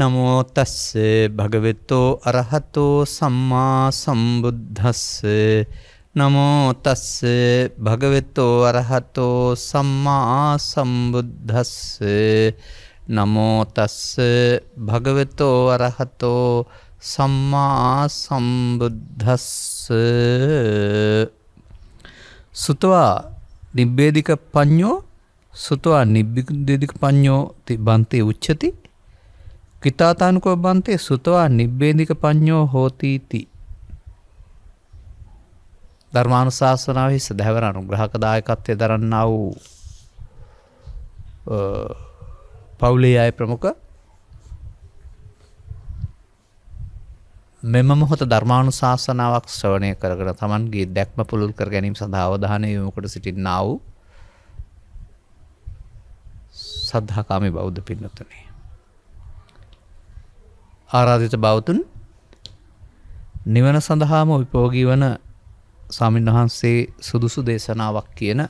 නමෝ තස්ස භගවතෝ අරහතෝ සම්මා සම්බුද්දස්ස නමෝ තස්ස භගවතෝ අරහතෝ සම්මා සම්බුද්දස්ස නමෝ තස්ස භගවතෝ අරහතෝ සම්මා සම්බුද්දස්ස සුතවා නිබ්බේධික පඤ්ඤෝ සුතවා නිබ්බේධික පඤ්ඤෝ බන්තේ උච්චති කිතාතානුකෝ බන්තේ සුතවා නිබ්බේධික පඤ්ඤෝ හෝතීති ධර්මානුශාසනාව හිස දැවර අනුග්‍රහක දායකත්වය දරන්නා වූ පවුලේ අය ප්‍රමුඛ මෙම මොහොත ධර්මානුශාසනාවක් ශ්‍රවණය කරගෙන තමන්ගේ දැක්ම පුළුල් කර ගැනීම සඳහා අවධානය යොමුකොට සිටින්නා වූ සද්ධාකාමී බෞද්ධ පින්නතුනේ ආරාධිත බවතුන් නිවන සඳහාම උපෝගී වන සාමීන් වහන්සේ සුදුසු දේශනාවක් කියන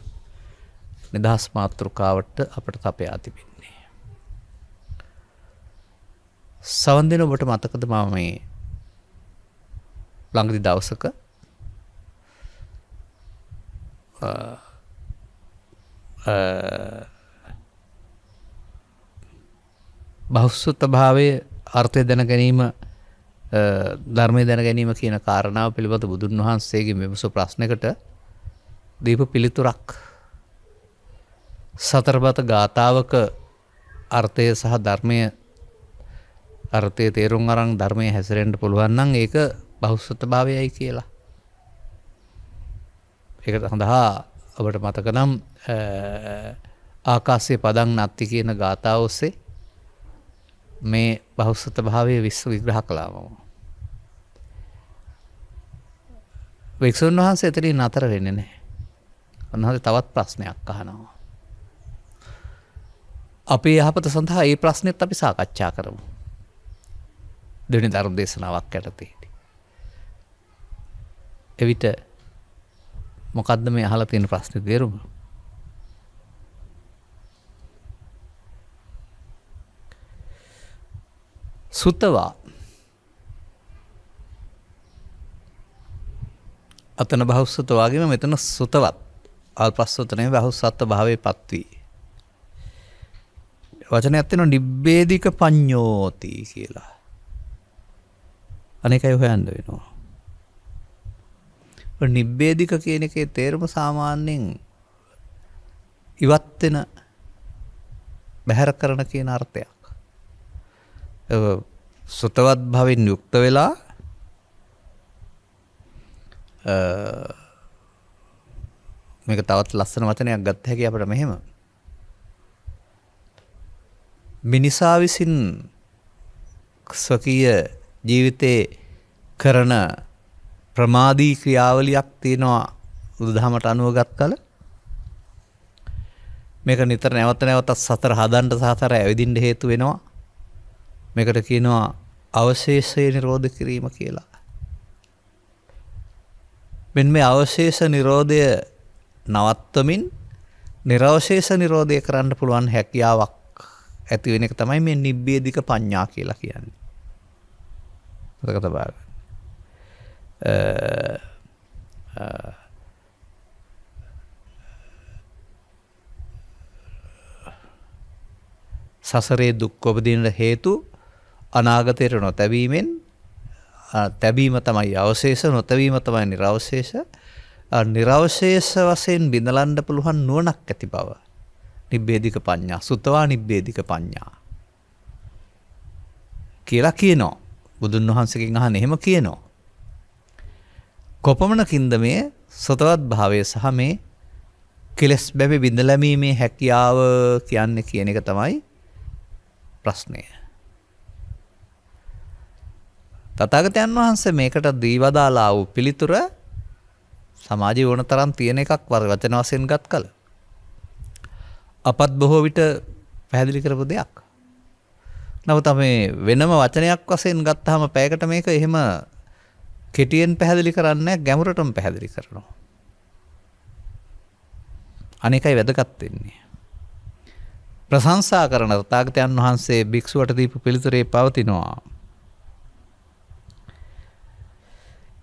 නිදහස් මාතෘකාවට අපට තපයා තිබෙන්නේ. සවන් දෙන ඔබට මතකද මම මේ ළඟදි දවසක බෞස්සුත්ත භාවය අර්ථය දැන ගැනීම ධර්මය දැන ගැනීම කියන කාරණාව පිළිබඳ බුදුන් වහන්සේගේ මෙමසු ප්‍රශ්නකට දීප පිළිතුරක් සතරබත ගාථාවක අර්ථය සහ ධර්මය අර්ථය තේරුම් අරං ධර්මය හැසිරෙන්ට පුළුවන්න්නන් ඒක බෞස්සත භාවයයි කියලා. ඒක සඳහා ඔබට මතකනම් ආකාසේ පදන් නත්ති කියන ගාථාව ඔස්සේ මේ බෞස්සත භාවය විශ්ව විග්‍රහ කලාමම. වික්ෂූන් වහන්සේ එතරින් අතර වෙන්නේ නෑ. ඔන්නහද තවත් ප්‍රශ්නයක් අහනවා. අපේ යහපත සඳහා ඒ ප්‍රශ්නෙත් අපි සාකච්ඡා කරමු. දෙනි ධර්ම දේශනාවක් ඇටතේ. එවිට මොකක්ද මේ අහලා තියෙන ප්‍රශ්නේ තේරුම? සුතවා අතන බහුස්සත වගේම මෙතන සුතවත් ආල්පස්සතනේ බහුස්සත්ත භාවේ පත්වී. වචන ඇත්තෙන නිබ්බේධික පඤ්ඤෝති කියලා. අනේකයි හොයන්න වෙනවා. නිබ්බේධික කියන එකේ තේරුම සාමාන්‍යයෙන් ඉවත් වෙන බැහැර කරන කියන අර්ථයක්. සොතවත් භවෙන් යුක්ත වෙලා මේක තවත් ලස්සන වචනයක් ගත්ත හැකි අපට මෙහෙම මිනිසා විසින් ස්වකීය ජීවිතේ කරන ප්‍රමාදී ක්‍රියාවලියක් තියෙනවා බුදුදහමට අනුවගත් කල මේක නිතර නැවත නැවතත් සතර හදන්ට සහතර ඇවිදින්න හේතු වෙනවා මේකට කියනවා අවශේෂය නිරෝධ කිරීම කියලා. මෙන් මේ අවශේෂ නිරෝධය නවත්තමින් නිරවශේෂ නිරෝධය කරන්න පුළුවන් හැකියාවක් ඇතිවෙන එක තමයි මේ නිබ්බේධික පඤ්ඤා කියලා කියන්නේ. මතක තබා ගන්න. සසරේ දුක් උපදිනට හේතු අනාගතයට නොතැබීමෙන් තැබීම තමයි අවශේෂ නොතැවීම තමයි නිරවශේෂ නිරවශේෂ වසයෙන් බිඳලන්ඩ පුළුවන් නුවනක් ඇති බව නිබ්බේධික පඤ්ඥා සුතවා නිබ්බේධික පඤ්ඥා කියලා කියනෝ බුදුන් වහන්සකින් අහ එහෙම කියනෝ. කොපමණකින්ද මේ සොතවත් භාවය සහ මේ කෙලෙස් බැබි බිඳලැමීමේ හැකියාව කියන්න කියන එක තමයි ප්‍රශ්නය. තථාගතයන් වහන්සේ මේකට දීවදාලා වූ පිළිතුර සමාජයේ ඕන තරම් තියෙන එකක් වචන වශයෙන් ගත් කල. අපත් බොහෝ විට පැහැදිලි කරපු දෙයක්. නමුත් මේ වෙනම වචනයක් වශයෙන් ගත්තාම පැයකට මේක එහෙම කෙටියෙන් පැහැදිලි කරන්නේ ගැඹුරටම පැහැදිලි කරනවා. අනේකයි වැදගත් වෙන්නේ. ප්‍රශංසා කරන තථාගතයන් වහන්සේ භික්ෂුවට දීපු පිළිතුරේ පවතිනවා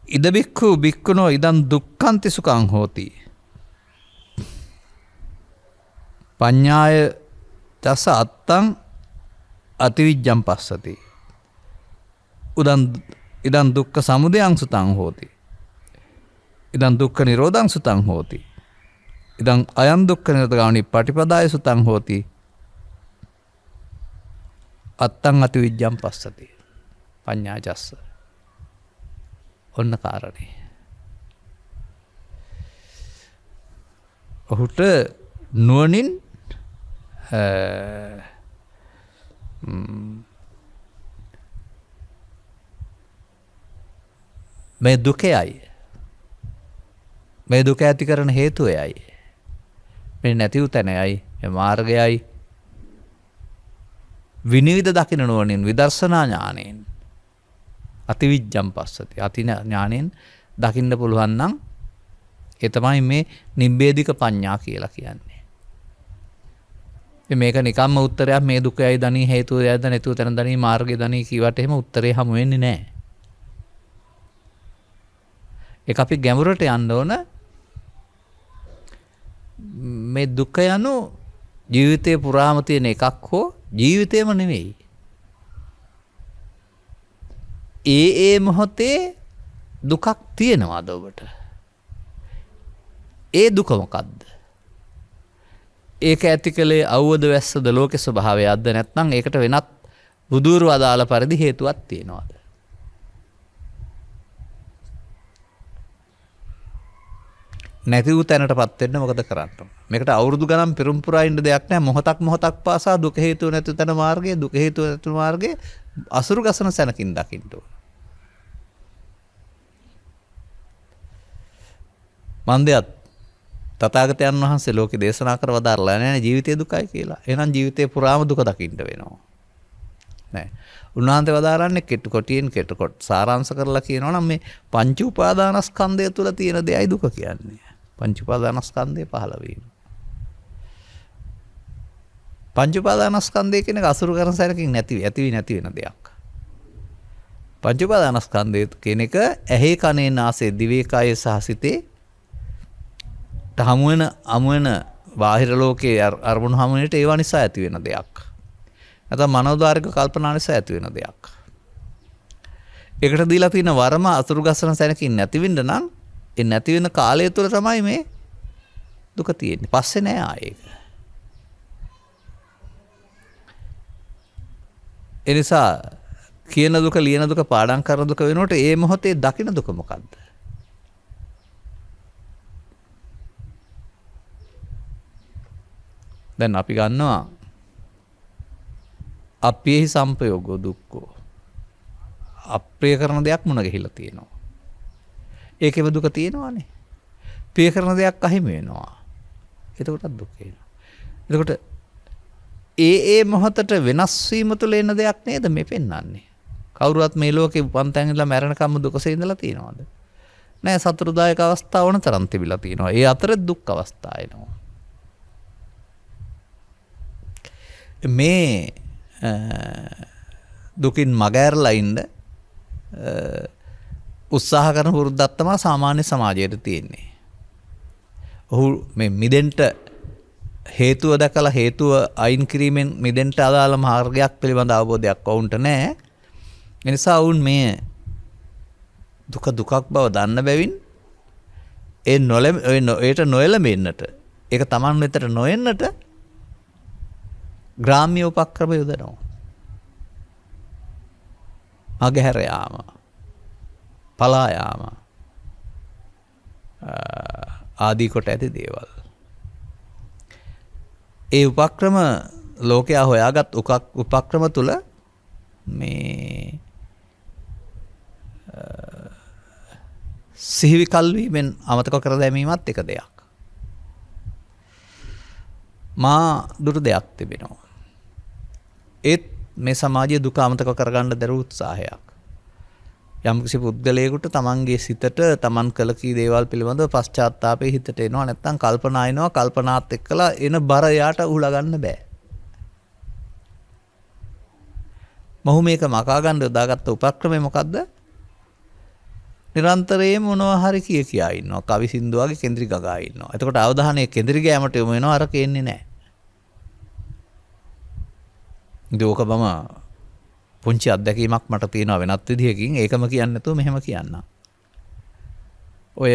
ඉදබික්කු බික්කුණෝ ඉදන් දුක්කන්ති සුකං හෝති. ප්ඥාය තස අත්තං අතිවිජ්ජම් පස්සති. උදන් ඉදන් දුක්ක සමුදයං සුතං හෝති. ඉදන් දුක්ක නිරෝධං සුතං හෝති. ඉදං අයන් දුක්ක නිරතගාවනි පටිපදාය සුතං හෝති අත්තං අතිවිජ්ජම් පස්සති. ප්ඥාචස්ස. ඔන්න කාරණය. ඔහුට නුවනින් මේ දුකයයි මේ දුක ඇති කරන හේතුවයයි මේ නැතිව් තැනයයි මාර්ගයයි විනිවිධ දකින නුවනින් විදර්ශනා ඥානයෙන් අතිවිජ්ජම් පස්සති අතින ඥානයෙන් දකින්න පුළුවන්නම් එතමයි මේ නිම්බේධික පඤ්ඥා කියලා කියන්නේ. මේක නිකම් උත්තරයක් මේ දුකයි දනී හේතු ඇද නැතුව තැන දනී මාර්ග දනී කිවට එහෙම උත්තරේ හමුවෙන්නේ නෑ. එක අපි ගැමුරට යන්න ඕන මේ දුක යනු ජීවිතය පුරාම තියෙන එකක් හෝ ජීවිතයම නෙවෙයි ඒ ඒ මොහොතේ දුකක් තියෙනවාද ඔබට ඒ දුකමකක්ද ඒක ඇති කළේ අවුවද වැස්සද ලෝක ස්වභාවය අද නැත්නම් ඒකට වෙනත් බුදුරු අදාළ පරිදි හේතුවත් තියෙනවාද නැතිවූ තැනට පත්වෙන්න මොකද කරන්න මේකට අවුරදු ගනම් පිරුම්පුරයින්ට දෙයක් නෑ මොහොතක් මොහොතක් පාසා දුක හේතුව නැති තැන මාර්ගගේ දුක හේතුව ඇතු මාර්ගගේ අසුරු ගසන සැනකින් දකිින්ටුව මන්දයත් තතාගතයන් වහන්සේ ලෝක දේශනා කර වදාරලා නෑන ජීවිතය දුකයි කියලා එනම් ජීවිතය පුරාම දුක දකිින්ට වෙනවා. නෑ. උන්වහන්සේ වදාරන්නේ කෙට්ටු කොටියෙන් කෙට කොට සාරාංශ කරලා කියනවා නම් මේ පංච උපාදානස්කන්ධය තුල තියෙන දෙයයි දුක කියන්නේ. පංච උපාදානස්කන්ධය පහළ වීම. පංච උපාදානස්කන්ධය කියන එක අසුරු කරන සැරකින් නැති ඇති වී නැති වෙන දෙයක්. පංච උපාදානස්කන්ධය කියන එක ඇහි කනේ නාසයේ දිවේ කයේ සහ සිතේ හමුවෙන අමුවෙන බාහිර ලෝකයේ අරමුණු හමුවනට ඒවා නිසා ඇතිවෙන දෙයක්. ඇත මනෝධාරික කල්පනා නිසා ඇතිවෙන දෙයක්. එකට දීලා තියෙන වරම අතුරු ගසන සැනකින් නැතිවෙන්න නම් එ නැතිවෙන කාලය තුළ තමයි මේ දුක තියෙන්නේ පස්සෙ නෑ ආයක. එනිසා කියන දුක ලියන දුක පාඩන් කරදුක වෙනට ඒ මොහොතේ දකින දුකමකක්ද. දැන් අපි ගන්නවා අපියෙහි සම්පයෝගෝ දුක්කෝ අප්‍රිය කරන දෙයක් මුණ ගහිලා තියෙනවා. ඒකෙම දුක තියෙනවානේ. ප්‍රිය කරන දෙයක් අහිමි වෙනවා. එතකොටත් දුක එනවා. එතකොට ඒ ඒ මොහොතට වෙනස් වීම තුළ එන දෙයක් නේද මේ පෙන්වන්නේ. කවුරුත් මේ ලෝකේ උපන් තැන් ඉඳලා මැරෙනකම් දුකසේ ඉඳලා තියෙනවද? නෑ සතුටුදායක අවස්ථා ඕන තරම් තිබිලා තියෙනවා. ඒ අතර දුක් අවස්ථා එනවා. මේ දුකින් මගෑරලයින්ඩ උත්සාහ කරන පුරුද්දත්තමා සාමාන්‍ය සමාජයට තියෙන්නේ. ඔහු මිදෙන්ට හේතුව දැකලා හේතුව අයින් කිරීමෙන් මිදෙන්ට අදාළ මාර්ගයක් පිළිබඳ අවබෝධයක් ඔවුන්ට නෑ එනිසා ඔවුන් මේ දුක දුකක් බව දන්න බැවින් ඒ නොලම ඔයට නොයලමෙන්න්නට ඒ තමන් වෙතට නොයන්නට ග්‍රාම්‍ය උපක්‍රම යොදනවා. මගහැර යාම. පලා යාම. ආදී කොට ඇති දේවල්. ඒ උපක්‍රම ලෝකයා හොයාගත් උපක්‍රම තුල මේ සිහිවිකල්වීමෙන් අමතක කර දැමීමත් එක දෙයක්. මා දුර දෙයක් තිබෙනවා. ඒත් මේ සමාජය දුක අමතක කරගන්න දැර උත්සාහයක්. යම්කිසි පුද්ගලයකුට තමන්ගේ සිතට තමන් කලකී දේවල් පිළිබඳ පශ්චාත්තාපය හිතට එනවා නැත්තම් කල්පනායනවා කල්පනාත් එක් කලා එන බරයාට උලගන්න බෑ. මොහු මේක මකාගණ්ඩ යොදාගත්ත උපක්‍රමය මොකක්ද නිරන්තරයේ මොනවහරි කිය කියා ඉන්න කවි සින්දුවගේ කෙන්ද්‍රි ගා ඉන්න එතකොට අවධානය කෙදිරි ගෑමට යොමෙනවා අර කෙන්නේ නෑ දෝක බම පුංචි අත්දැකීමක් මට තියෙනවා වෙනත් විදිහකින් ඒකම කියන්නතු මෙහෙම කියන්න. ඔය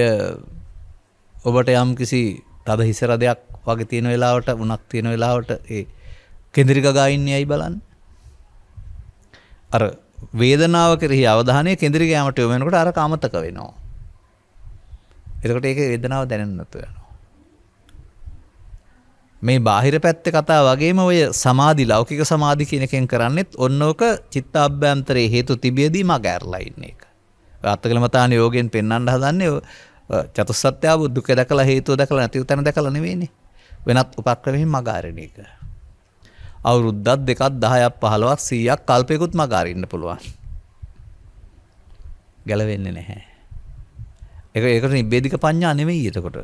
ඔබට යම් කිසි තද හිසර දෙයක් වගේ තියෙන වෙලාවට උනක් තියෙන වෙලාවට ඒ කෙදිරික ගායින්න යයි බලන්න. අර වේදනාව කෙරෙහි අවධානය කෙදිරික ෑමට යොමෙනකට අර කාමතක වෙනවා. එතකට ඒක වේදනාව දැනෙන්නතු යන. මේ බාහිර පැත්ත කතා වගේම ඔය සමාධි ලෞකික සමාධි කියන එකෙන් කරන්නෙත් ඔන්නෝක චිත්ත අභ්‍යන්තරයේ හේතු තිබියදී මග ඇරලා ඉන්න එක. අත්කලමතාන යෝගෙන් පෙන්වන්න හදන්නේ චතුස්සත්‍ය දුක දැකලා හේතුව දැකලා නැති උතන දැකලා නෙවෙයිනේ. වෙනත් උපක්‍රමයෙන් මග අරින එක. අවුරුද්දක් දෙකක් 10ක් 15ක් 100ක් කල්පයකුත් මග අරින්න පුළුවන්. ගැලවෙන්නේ නැහැ. ඒක ඒකට නිබ්බේධික පඤ්ඤා නෙවෙයි එතකොට.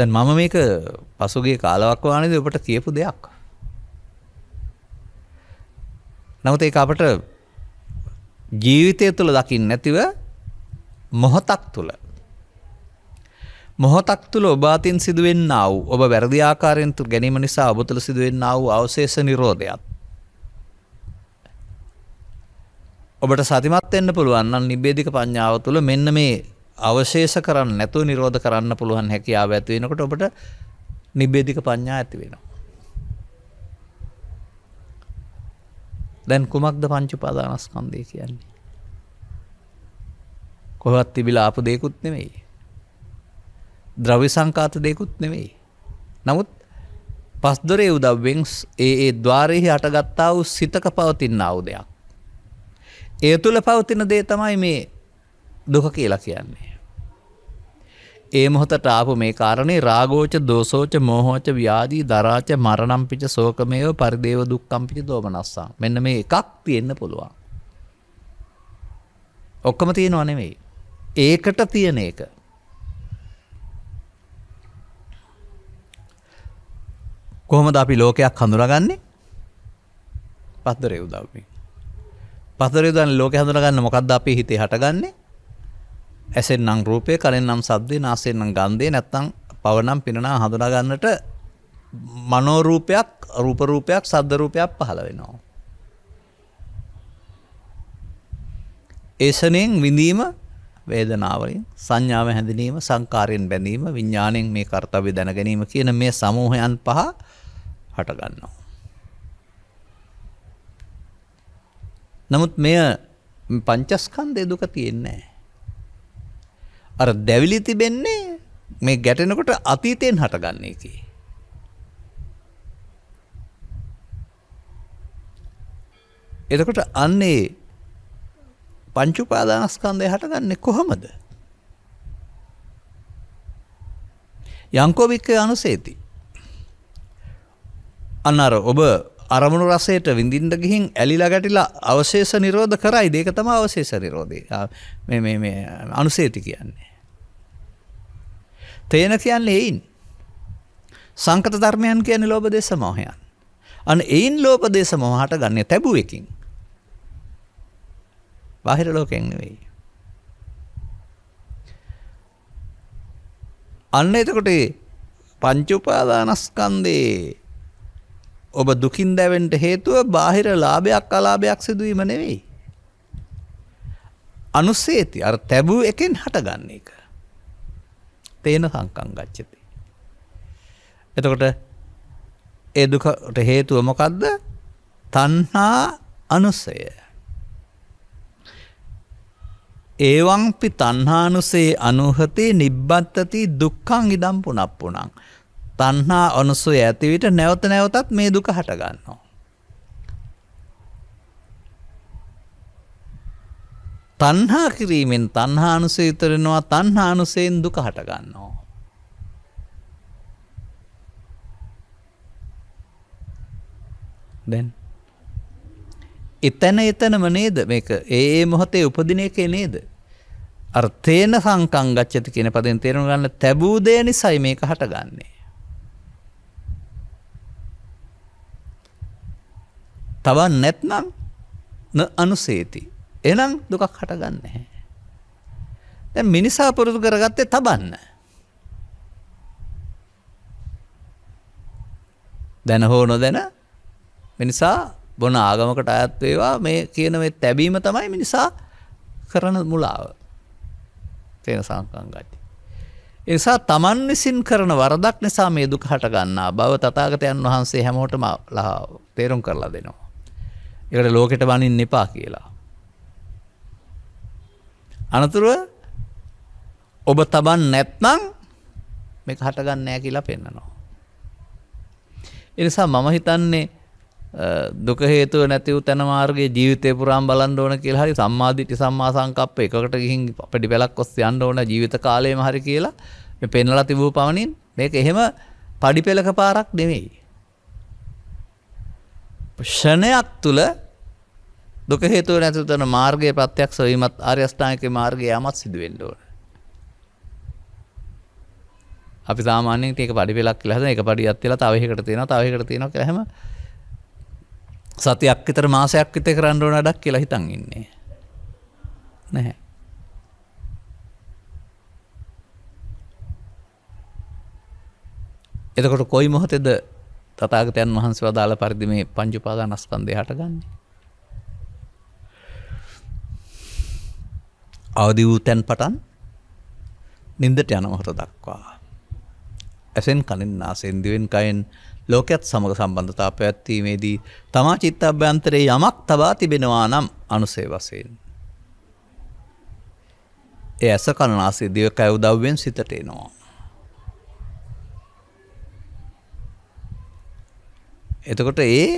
දැන් මම මේක පසුගේ කාලවක්වානද ඔබට කියපු දෙයක්. නමුත් ඒ අපට ජීවිතය තුළ දකිින් නැතිව මොහොතක් තුළ. මොහොතක් තුළ ඔබාතින් සිදුවෙන් අව ඔබ වැරදිආකාරයෙන් තු ගැනීම නිසා ඔබ තුළ සිදුවෙන් අව අවශේෂ නිරෝධයක්. ඔබට සතිමත් එන්න පුළුවන් නිබේධික පඤ්ඥාව තුළ මෙන්න මේ අවශේෂ කරන්න නැතුව නිරෝධ කරන්න පුළුවන් හැකියාව ඇති වෙනකොට ඔබට නිබ්බේධික පඤ්ඤා ඇති වෙනවා. දැන් කුමක්ද පංච උපාදානස්කන්ධය කියන්නේ? කොහොමත් තිබිලා ආපු දෙයක්ුත් නෙමෙයි. ද්‍රව්‍ය සංකාත දෙයක්ුත් නෙමෙයි. නමුත් පස්දොරේ උදව්වෙන් ඒ ඒ ద్వාරෙහි හටගත්තා වූ සිතක පවතින ආයුධයක්. ඒ තුල පවතින දේ තමයි මේ දුක කියලා කියන්නේ. ඒ මොහොතට ආපු මේ කාරණේ රාගෝච දෝසෝච මෝහෝච ව්‍යාදී දරාච මරණම්පිච සෝකමේව පරිදේව දුක්කම්පිච දෝමනස්සා. මෙන්න මේ එකක් තියෙන්න පුළුවන්. ඔක්කොම තියෙනවා නෙවෙයි. ඒකට තියෙන එක. කොහොමද අපි ලෝකයක් හඳුනගන්නේ? පතරේ උදව්වෙන්. පතරේ උදන් ලෝකේ හඳුනගන්න මොකද්ද අපි හිතේ හටගන්නේ? ඇසෙන් නම් රූපය කනෙන් නම් සද්දේ නාසයෙන් නම් ගන්ධය නැත්තම් පවනම් පිනනා හඳුනා ගන්නට මනෝ රූපයක් රූප රූපයක් සද්ද රූපයක් පහළ වෙනවා. ඒසණයෙන් විඳීම වේදනාවලින් සංඥාව හැඳිනීම සංකාරයෙන් බැඳීම විඥාණයෙන් මේ කාර්යය දැන ගැනීම කියන මේ සමූහයන් පහ හට ගන්නවා. නමුත් මෙය පංචස්කන්ධය දුක තියෙන්නේ නැහැ. අර දැවිලි තිබෙන්නේ මේ ගැටෙනකොට අතීතයෙන් හටගන්න එකේ. එතකොට අන්නේ පංච උපාදානස්කන්ධය හටගන්නේ කොහමද? යංකෝබික්කේ අනුසේති. අන්නර ඔබ අරමුණු රසයට විඳින්න ගිහින් ඇලිලා ගැටිලා අවශේෂ නිරෝධ කරයි. ඒක තමයි අවශේෂ නිරෝධය. මේ මේ මේ අනුසේති කියන්නේ. තේන කියන්නේ එයින්. සංකත ධර්මයන් කියන්නේ ලෝභ දේශ මොහයන්. අන්න එයින් ලෝභ දේශ මොහ හටගන්නේ තැබුවකින්. බාහිර ලෝකයෙන් නෙවෙයි. අන්න එතකොට පංච උපාදානස්කන්ධේ ඔබ දුකින් දැවෙන්න හේතුව බාහිර ලාභයක් අලාභයක් සිදුවීම නෙවෙයි. අනුසේති අර තැබූ එකෙන් හටගන්නේ එක. තේන සංකං ගච්චති. එතකොට ඒ දුකට හේතුව මොකක්ද තන්හා අනුසය. ඒවංපි තන්හානුසේ අනුහතේ නිබ්බත්තති දුක්කං ඉදම්පු නප්පුනං. තන්හා අනුසුය ඇතිවිට නැවත නැවතත් මේ දුක හටගන්නවා. තණ්හා කිරීමෙන් තණ්හානුසය ඉතරෙනවා තණ්හානුසයෙන් දුක හටගන්නවා. දැන් එතැන එතනම නේද මේක ඒ මොහොතේ උපදින එකේ නේද අර්ථේන සංකං ගච්චති කියන පදෙන් තේරුම් ගන්න තැබූදය නිසයි මේක හටගන්නේ තවන් නැත්නම් අනුසේති එහෙනම් දුකක් හටගන්නේ නැහැ. දැන් මිනිසා පුරුදු කරගත්තේ තබන්න. දැන හෝ නොදැන මිනිසා බොන ආගමකට අයත් වේවා මේ කියන මේ තැබීම තමයි මිනිසා කරන මුලාව. තේන සංකංගති. ඒ නිසා Taman විසින් කරන වරදක් නිසා මේ දුක හට ගන්නා බව තථාගතයන් වහන්සේ හැමෝටම තේරුම් කරලා දෙනවා. ඒකට ලෝකෙට බනින්න එපා කියලා. අනතුරුව ඔබ තබන් නැත්නම් මේ හටගන්නෑ කියලා පෙන්න්නනවා. එනිසා මම හිතන්නේ දුක හේතුව නැතිව තැනමාර්ගේ ජීවිතය පුරාම් බලන් ඕන කියලා හරි සම්මාධිටි සම්මා සංකප්ප එකට ගිහින් පටි පැලක් ඔස්ස යන්න ඕන ජීවිත කාලයම හරි කියලා මේ පෙන්වලා තිබූ පමණින් මේක එහෙම පඩි පෙළක පාරක් නෙවෙයි. ෂණයක් තුළ දුක හේතුව නැතිතන මාර්ගය ප්‍රත්‍යයක් සොවීමත් අර්යෂ්ඨායක මාර්ගය යමත් සිදුවෙන්ඩෝන. අපි සාමානෙන් ඒක පඩි පෙලක් ලහස එක පඩි අත්වෙල තවහිකට තියෙන තවහිකට තියෙන හැම සතියක් විතර මාසයක් විත කරන්න ඕන ඩක් කියලා හිතන් ඉන්නේ. නැහැ. එතකොට කොයි මොහොතෙද තතාගතයන් වහන්සේ වදාළ පරිදි මේ පංජුපාදා නස්කන්දය හටගන්නේ අවදි වූ තැන් පටන් නින්දට යනමහොට දක්වා. ඇසෙන් කලින් නාසෙන්දිවෙන් කයෙන් ලෝකයක්ත් සමඟ සම්බන්ධතා පැත්වීමේදී තමා චිත්ත අභ්‍යන්තරයේ යමක් තබා තිබෙනවා නම් අනුසේ වසයෙන්. ඒ ඇස කණනාසේ දිව කැවදව්වෙන් සිතට එනවා. එතකොට ඒ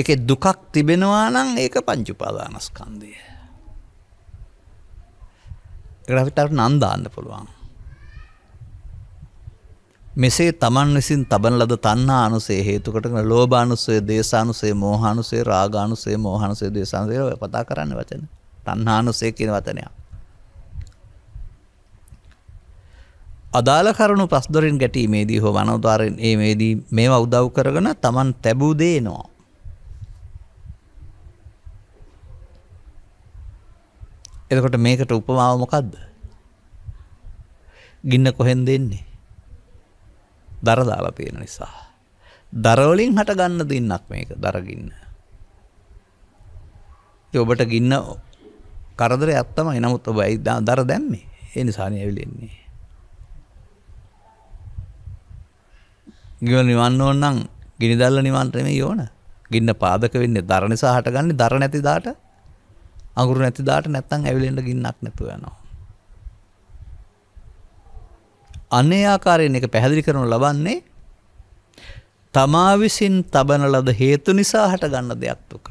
එක දුකක් තිබෙනවා නම් ඒක පංචුපාදානස්කන්දය. ග්‍රැෆිටර් නන්දාන්න පුළුවන්. මෙසේ තමන් විසින් තබන ලද තන්හා අනුසේ හේතුකටන ලෝභානුසය දේශානුසේ මෝහානුසේ රාගානුසේ මෝහනුසේ දේශානුසේ ඔය කතා කරන්න වචන. තණ්හානුසේ කියන වචනයක්. අදාළ කරුණු පස්දොරින් ගැටීමේදී හෝ වනෝදාරෙන් ඒමේදී මේවා උදව් කරගෙන තමන් තැබූ දේ එනවා. එතකොට මේකට උපමාව මොකද්ද? ගින්න කොහෙන්ද එන්නේ? දර දාලා තියෙන නිසා. දර වලින් හට ගන්න දින්නක් මේක දර ගින්න. ඉතින් ඔබට ගින්න කරදරයක් තමයි. නමුත් ඔබ දර දැම්මේ. ඒ නිසානේ ඇවිල්ලා ඉන්නේ. ගිය නිවන්න ඕන නම් ගිනි දැල්ල නිවන්න නෙමෙයි ඕන. ගින්න පාදක වෙන්නේ දර නිසා හටගන්නේ දර නැති දාට අඟුරු නැති දාට නැත්තම් ඇවිලෙන්න ගින්නක් නැතුව යනවා. අනේ ආකාරයෙන් එක පැහැදිලි කරනු ලබන්නේ තමා විසින් තබන ලද හේතු නිසා හට ගන්න දෙයක් දුක.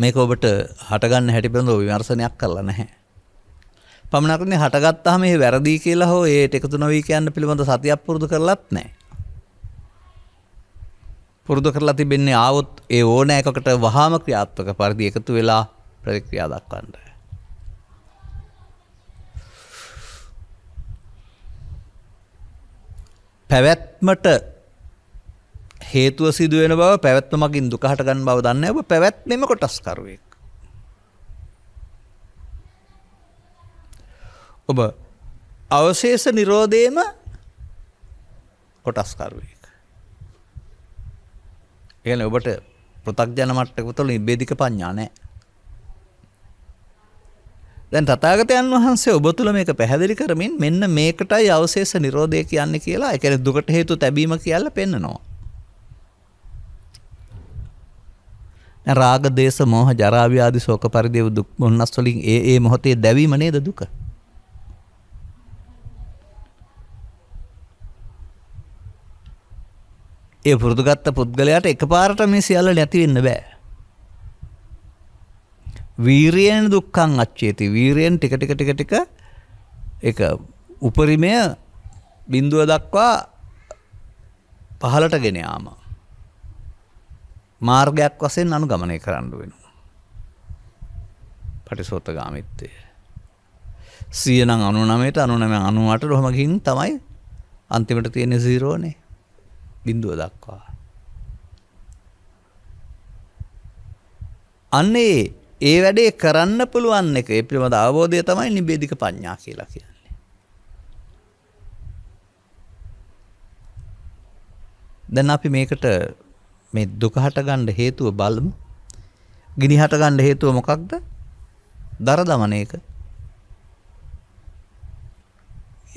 මේක ඔබට හටගන්න හැටි පිළිබඳව විමර්ශනයක් කරලා නැහැ. පමණක්නේ හටගත්තාම මේ වැරදි කියලා හෝ ඒට එකතු නොවී කියන්න පිළිබඳ සතියක් පුරුදු කරලත් නැහැ. පුරුදු කරලා තිබෙන්නේ ආවොත් ඒ ඕනෑ එකකට වහාම ක්‍රියාත්මක පරිදි එකතු වෙලා ප්‍රතික්‍රියා දක්වන්න. පැවැත්මට හේතුව සිදුවෙන බව පැවැත්ම මගින් දුකහට ගන්න බව දන්න ඔබ පැවැත්මම කොටස්කරුවෙක්. ඔබ අවශේෂ නිරෝධයම කොටස්කරුවෙක්. ඒ කියන්නේ ඔබට පෘථග්ජන මට්ටක තුළ නිබ්බේධික පඤ්ඤා නැහැ. දැන් තථාගතයන් වහන්සේ ඔබ තුළ මේක පැහැදිලි කරමින් මෙන්න මේකටයි අවශේෂ නිරෝධය කියන්නේ කියලා ඒ කියන්නේ දුකට හේතු තැබීම කියලා පෙන්නනවා. රාග දේශ මොහ ජරා ව්‍යාධි ශෝක පරිදේව දුක් මොහොනස් වලින් ඒ ඒ මොහොතේ දැවීම නේද දුක? ඒ පුරුදුගත්ත පුද්ගලයාට එකපාරට මේ සියල්ල නැති වෙන්න බෑ. වීරියෙන් දුක්ඛං අච්චේති. වීරියෙන් ටික ටික ටික ටික ඒක උපරිමය බිඳුව දක්වා පහළට ගෙන යාම මාර්ගයක් වශයෙන් අනුගමනය කරන්න වෙනවා. පටිසෝතගාමිත්වය. සියනම් 99ට 99 98ට ඔහම ගින් තමයි අන්තිමට තියෙන 0 නේ. බිඳුව දක්වා. අන්නේ ඒ වැඩේ කරන්න පුළුවන් එක ඒ පිළිබඳ අවබෝධය තමයි නිබේධික පඤ්ඤා කියලා කියන්නේ. දැන් අපි මේකට මේ දුක හටගන්න හේතුව බලමු. ගිනි හටගන්න හේතුව මොකක්ද? දර දමන එක.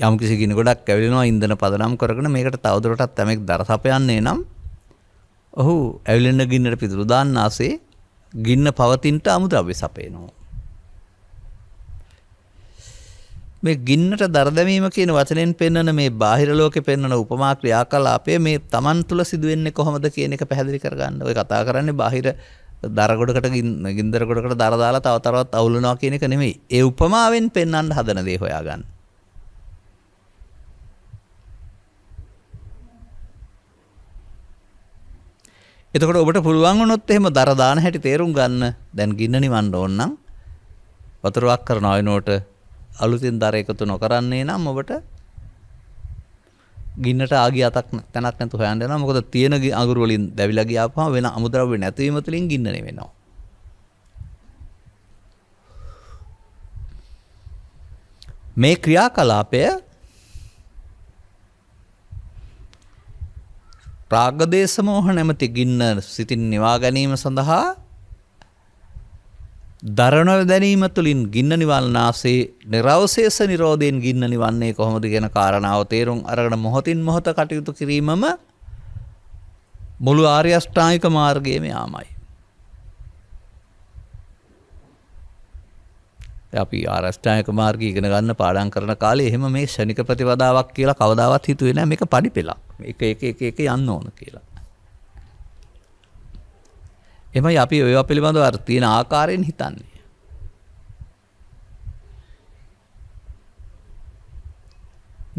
යම් කිසි ගිනි ගොඩක් ඇවිලෙනවා ඉන්ධන පදනම් කරගෙන මේකට තවදුරටත් යමෙක් දර සපයන්නේ නම් ඔහු ඇවිලෙන ගින්නට පිදුරු දාන්න ආසේ ගින්න පවතින්ට අමුද්‍රව්‍ය සපයනවා. මේ ගින්නට දරදැමීම කියන වචනෙන් පෙන්වන මේ බාහිර ලෝකෙ පෙන්වන උපමා ක්‍රියාකලාපය මේ Taman තුල සිදුවෙන්නේ කොහොමද කියන එක පැහැදිලි කරගන්න. ඔය කතා කරන්නේ බාහිර දරකොඩකට ගින්දරකොඩකට දර දාලා තව තවත් අවුලනවා කියන එක නෙමෙයි. ඒ උපමාවෙන් පෙන්වන්න හදන දේ හොයාගන්න. එතකොට ඔබට පුළුවන් වුණොත් එහෙම දරදාන හැටි තේරුම් ගන්න දැන් ගින්න නිවන්න ඕනනම් වතුරක් කරන අයනෝට අලුතින් දර එකතු නොකරන්නේ නම් ඔබට ගින්නට ආගිය අතක් තැනක් නැතු හොයන්න යනවා. මොකද තියෙන අඟුරු වලින් දැවිලා ගියාපම වෙන අමුද්‍රව්‍ය නැතිවීම තුළින් ගින්න නෙවෙනවා. මේ ක්‍රියාකලාපය රාගදේශමෝහ නැමති ගින්න සිතින් නිවා ගැනීම සඳහා දරණ දැනීම තුළින් ගින්න නිවන්නාසේ නිරවශේෂ නිරෝධයෙන් ගින්න නිවන්නේ කොහොමද ගැන කාරණාව තේරුම් අරගෙන මොහොතින් මොහොත කටයුතු කිරීමම මුළු ආර්ය අෂ්ටායික මාර්ගයේම යාමයි. අපි ආරෂ්ඨායක මාර්ගය ඉගෙන ගන්න පාඩම් කරන කාලේ එහෙම මේ ෂණික ප්‍රතිපදාවක් කියලා කවදාවත් හිතුවේ නෑ මේක පඩිපෙළක්. මේක එක එක එක යන්න ඕන කියලා. එමයි අපි ඒවා පිළිබඳව අර තියෙන ආකාරයෙන් හිතන්නේ.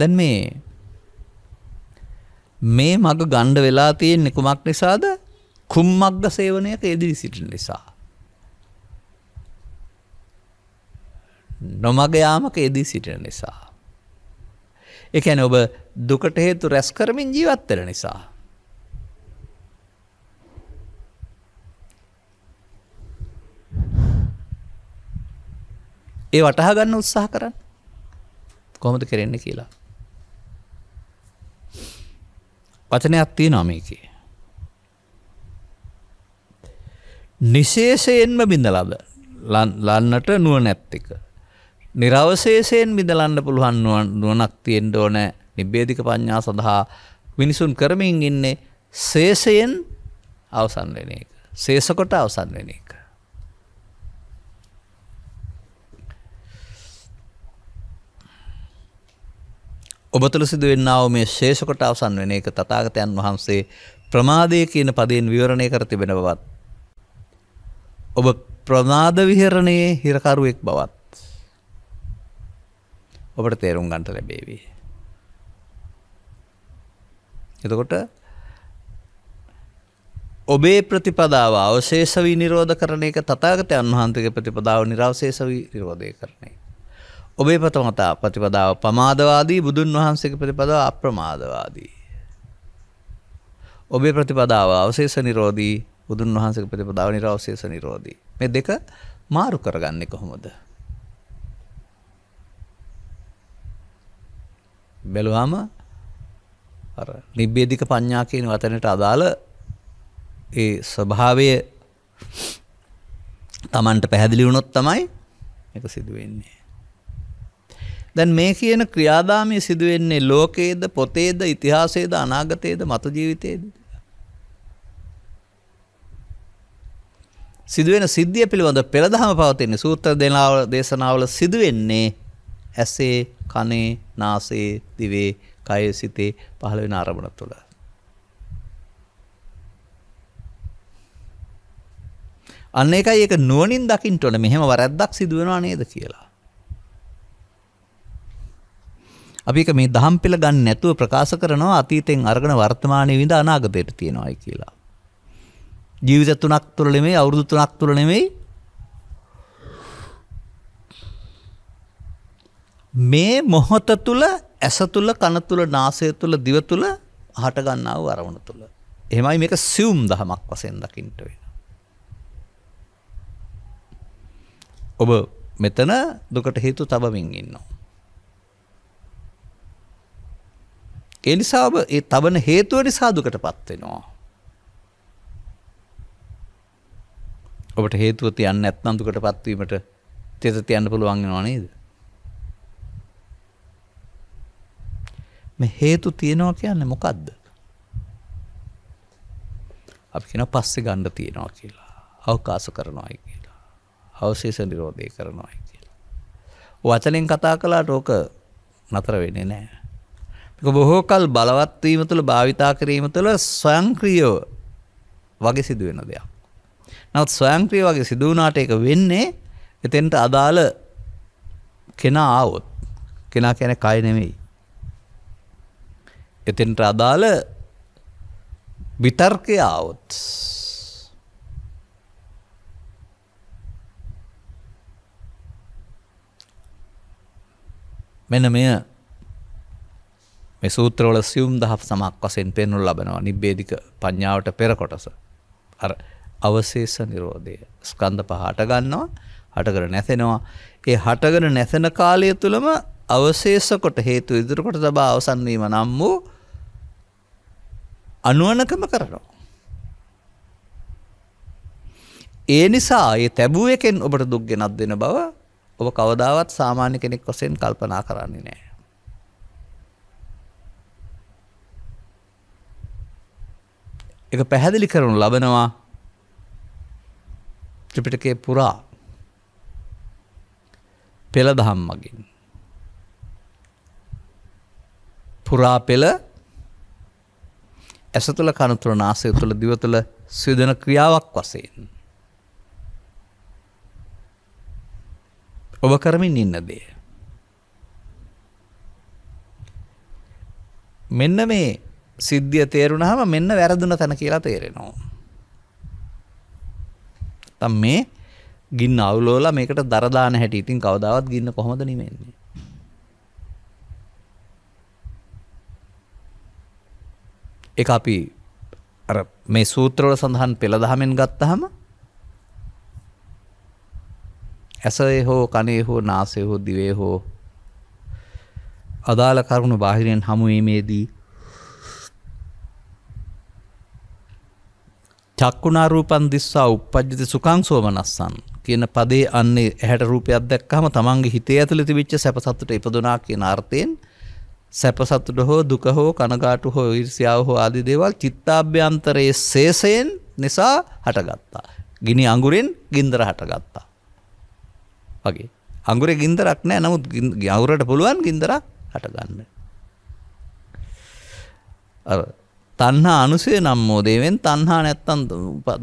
දැන් මේ මේ මග ගණ්ඩ වෙලා තියෙන්නේ කුමක් නිසාද? කුම්මග්ග සේවනයක යෙදී සිටින නිසා. නොමග යාමක එදී සිටින නිසා. එකැන ඔබ දුකට හේතු රැස් කරමින් ජීවත්තර නිසා. ඒ වටහාගන්න උත්සාහ කරන්න කොමද කරෙන්න කියලා. වචනයක් තිය නොමයකි. නිශේෂයෙන්ම බිඳ ලද ලන්නට නුව නැත්තික. නිරවශේෂයෙන් මිදලන්න පුළුවන් නුවනක් තියෙන්ට ඕන නිබ්බේධික පඥ්ඥා සඳහා මිනිසුන් කරමින් ඉන්නේ සේෂයෙන් අවසන් වෙන එක. සේෂකොට අවසන් වෙන එක. ඔබතුළ සිදුවෙන්නාව මේ ශේෂකොට අවසන් වෙන එක තතාගතයන් වහන්සේ ප්‍රමාදය කියන පදයෙන් විවරණය කර තිබෙන බවත්. ඔබ ප්‍රමාද විහරණයේ හිරකරුවෙක් බවත්. ඔබට තේරුම් ගන්නට ලැබේවි. එතකොට ඔබේ ප්‍රතිපදාව අවශේෂ වී නිරෝධ කරන එක තථාගතයන් වහන්සේගේ ප්‍රතිපදාව නිර්වශේෂ වී නිරෝධය කරන එක. ඔබේ ප්‍රථමතා ප්‍රතිපදාව පමාදවාදී බුදුන් වහන්සේගේ ප්‍රතිපදාව අප්‍රමාදවාදී. ඔබේ ප්‍රතිපදාව අවශේෂ නිරෝධී බුදුන් වහන්සේගේ ප්‍රතිපදාව නිර්වශේෂ නිරෝධී. මේ දෙක මාරු කරගන්නේ කොහොමද? බැලුවාම අර නිබ්බේධික පඤ්ඤා කියන වචනයට අදාළ ඒ ස්වභාවය Tamanට පැහැදිලි වුණොත් තමයි ඒක සිදු වෙන්නේ. දැන් මේ කියන ක්‍රියාදාමය සිදු වෙන්නේ ලෝකයේද පොතේද ඉතිහාසයේද අනාගතයේද මතු ජීවිතයේද? සිදුවෙන සිද්ධිය පිළිබඳ පෙළදහම පවතින්නේ සූත්‍ර දේශනාවල සිදුවෙන්නේ ඇසේ කනේ, නාසයේ, දිවේ, කයේ, සිතේ පහළ වෙන අරමුණ තුළ. අන්න ඒකයි ඒක නුවණින් දකින්න ඕනේ. මෙහෙම වරද්දක් සිදු වෙනවා නේද කියලා. අපි ඒක මේ දහම් පෙළ ගන්න නැතුව ප්‍රකාශ කරනවා අතීතෙන් අරගෙන වර්තමානයේ විඳ අනාගතයට තියනවායි කියලා. ජීවිත තුනක් තුළ නෙමෙයි අවුරුදු තුනක් තුළ නෙමෙයි මේ මොහොත තුළ ඇස තුළ කන තුළ නාසය තුළ දිව තුළ හටගන්නාව අරවුණු තුළ. එහමයි මේක සියුම් දහමක් වසෙන් දකිින්ට වෙන. ඔබ මෙතන දුකට හේතු තබමින් ඉන්නවා. ඒ නිසා ඒ තබන හේතුව නිසා දුකට පත්වෙනවා. ඔබට හේතුව තියන්න ඇත්නම් දුකට පත්වීමට තෙත තියන්න පුළුවන්ගෙන නේද. මේ හේතු තියෙනවා කියන්නේ මොකද්ද? අපි කියන පස්සේ ගන්න තියෙනවා කියලා. අවකාශ කරනවායි කියලා. අවශේෂ නිරෝධය කරනවායි කියලා. වචනෙන් කතා කළාට ඕක නතර වෙන්නේ නැහැ. මේක බොහෝ කල බලවත් වීම තුළ භාවිතා කිරීම තුළ ස්වයංක්‍රීයව වගේ සිදු වෙන දෙයක්. නමුත් ස්වයංක්‍රීය වගේ සිදු වුණාට ඒක වෙන්නේ එතෙන්ට අදාළ කෙනා ආවොත්. කෙනා කියන්නේ කය නෙමෙයි. එතෙන්ට අදාළ විතර්කය આવොත් මෙන්න මෙය මේ සූත්‍රවල සියුම් දහස් සමක් වශයෙන් පෙන්වනු ලබනවා නිබ්බේධික පඤ්ඤාවට පෙර කොටස. අර අවශේෂ නිරෝධය ස්කන්ධ පහ හට ගන්නවා, හටගෙන නැසෙනවා. ඒ හටගෙන නැසෙන කාලය තුලම අවශේෂ කොට හේතු ඉදිරි කොට තබා අවසන් වීම නම් වූ අනුවනකම කරනවා. ඒ නිසා ඒ තැබූ එකෙන් ඔබට දුක් ගෙනත් දෙන බව ඔබ කවදාවත් සාමාන්‍ය කෙනෙක් වසයෙන් කල්පනා කරන්නේ නෑ. එක පැහැදිලි කරනු ලබනවා ත්‍රිපිටකේ පුරා පෙළ දහම් මගින්. පුරා පෙළ ඇස තුළ කනුතුර නාසය තුළ දිව තුළ සිදන ක්‍රියාවක් වසයෙන්. ඔබ කරමින් ඉන්න දේ. මෙන්න මේ සිද්ධිය තේරුණහම මෙන්න වැරදුන තැන කියලා තේරෙනවා. තම් මේ ගින්න අවුලෝලා මේකට දරදාන හැට ඉතින් කවදාවත් ගින්න කොහොමද නිමෙන්නේ. එක අපි මේ සූත්‍රවල සඳහන් පෙළදහමෙන් ගත්තහම ඇසය හෝ කනේ හෝ නාසය හෝ දිවේ හෝ අදාළ කරුණු බාහිරයෙන් හමුවීමේදී චක්කුණාරූපන් දිස්සා උපද්ජති සුකං සෝමනස්සන් කියන පදේ අන්නේ ඇහැට රූපයක් දැක්කහම තමන්ගේ හිතේ ඇතුළේ තිබිච්ච සැප සතුට ඉපදුනා කියන අර්ථයෙන් සැප සතුට හෝ දුක හෝ කනගාටු හෝ ඉරිසියාව හෝ ආදි දේවල් චිත්තාභ්‍යන්තරයේ සේසයෙන් නිසා හටගත්තා. ගිනි අඟුරෙන් ගින්දර හටගත්තා. වගේ. අඟුරේ ගින්දරක් නෑ නමුත් ගවුරට පුළුවන් ගින්දරක් හටගන්න. තන්හා අනුසේ නම්මෝදේවෙන් තන්හා නැත්තන්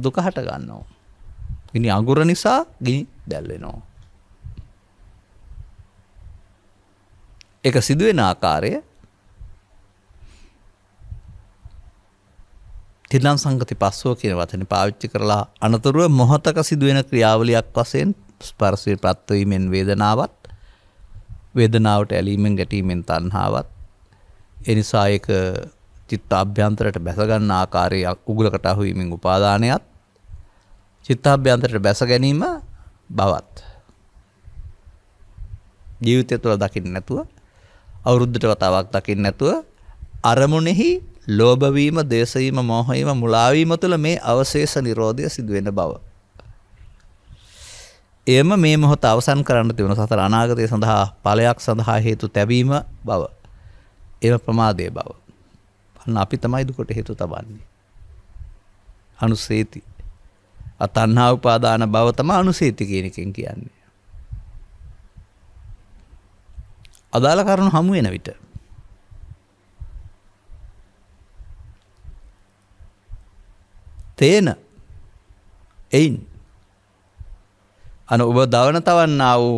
දුක හටගන්නවා. ගිනි අගුර නිසා ගිනි දැල්වෙනවා. එක සිදුවෙන ආකාරය තිල්ලම් සංගති පස්සුව කියන වචන පාවිච්චි කරලා අනතුරුව මොහොතක සිදුවෙන ක්‍රියාවලියක් වසයෙන් ස්පර්සය ප්‍රත්වීමෙන් වේදනාවත් වේදනාවට ඇලීමෙන් ගැටීමෙන් තන්හාවත් එනිසා එක චිත්ත අභ්‍යන්තරට බැසගන්න ආකාරයක් උගලකට අහුවීමෙන් උපාදානයත් චිත්තාභ්‍යන්තරට බැස ගැනීම බවත් ජීවිතය තුළ දකින්න නැතුව අවුරුද්දට වතාවක් දකින්න නැතුව අරමුණෙහි ලෝභ වීම, දේශ වීම, මෝහ වීම, මුලා වීම තුළ මේ අවශේෂ නිරෝධය සිදු වෙන බව. එයම මේ මොහොත අවසන් කරන්න තිබුණ සතර අනාගතය සඳහා ඵලයක් සඳහා හේතු තැබීම බව. එම ප්‍රමාදයේ බව. අන්න අපි තමයි දුකට හේතු තබන්නේ. අනුසේති. අතණ්හා උපාදාන බව තමයි අනුසේති කියන එකෙන් කියන්නේ. අදාළ කරුණු හමු වෙන විට තේන එයින් අන ඔබ දවන තවන්නා වූ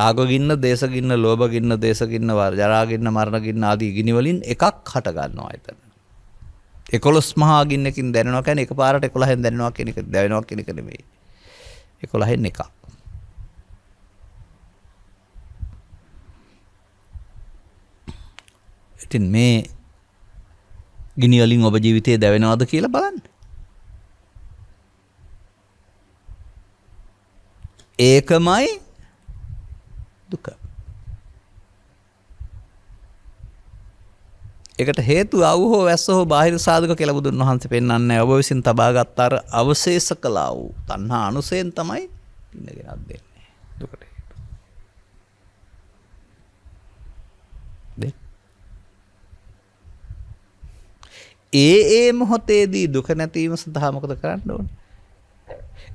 රාගගින්න දේශගින්න ලෝභගින්න දේශගින්න ජරාගින්න මරණගින්න ආදී ගිනිවලින් එකක් හටගන්නවා එතන. එකොළොස් මහාගින්නකින් දැනෙනවා කියන්නේ එකපාරට 11න් දැනෙනවා කියන එක දැනෙනවා කියන එක නෙමෙයි. 11න් එකක්. ඉතින් මේ ගිනිවලින් ඔබ ජීවිතය දැවෙනවාද කියලා බලන්න. ඒකමයි දුක. එකට හේතු අව හෝ වැස්ස හෝ බාහිර සාධක කියලා බුදුන් වහන්සේ පෙන්වන්නේ ඔබ විසින් තබා ගත්ත අර අවශේෂ කළා වූ තණ්හා අනුසයෙන් තමයි පින්නගෙන දෙන්නේ. දුකට. ඒ ඒ මොහොතේදී දුක නැතිවීම සඳහා මොකද කරන්න ඕන?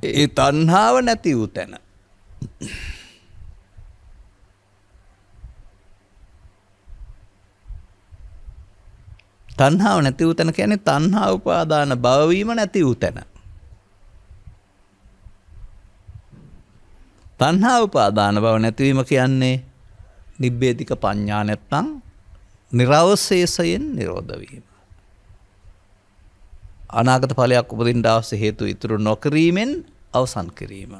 ඒ තණ්හාව නැති වූ තැන. තණ්හාව නැති වූ තැන කියන්නේ තණ්හා උපාදාන බව වීම නැති වූ තැන. තණ්හා උපාදාන බව නැතිවීම කියන්නේ නිබ්බේධික පඤ්ඤා නැත්තම් නිර්වශේෂයෙන් නිරෝධ වීම. අනාගත ඵලයක් උපදින්න අවශ්‍ය හේතු ඉතුරු නොකිරීමෙන් අවසන් කිරීම.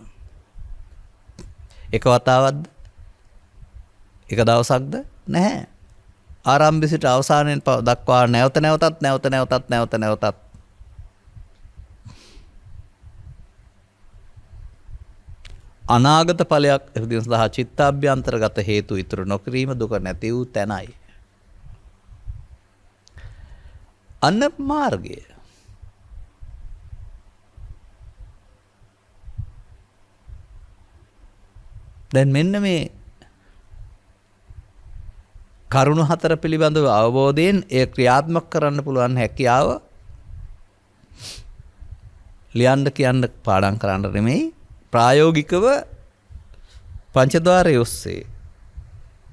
එක වතාවක්ද? එක දවසක්ද? නැහැ. ආරම්භ සිට අවසානයෙන් දක්වා නැවත නැවතත් නැවත නැවතත් නැවත නැවතත් අනාගත ඵලයක් එදින සඳහා චිත්තාභ්‍යන්තරගත හේතු ඉතුරු නොකිරීම දුක නැති වූ තැනයි. අන්න මාර්ගය දැන් මෙන්න මේ කරුණු හතර පිළිබඳව අවබෝධයෙන් ඒ ක්‍රියාත්මක කරන්න පුළුවන් හැකියාව ලියන්න කියන්න පාඩම් කරන්න නෙමෙයි ප්‍රායෝගිකව පංචද්වාරය ඔස්සේ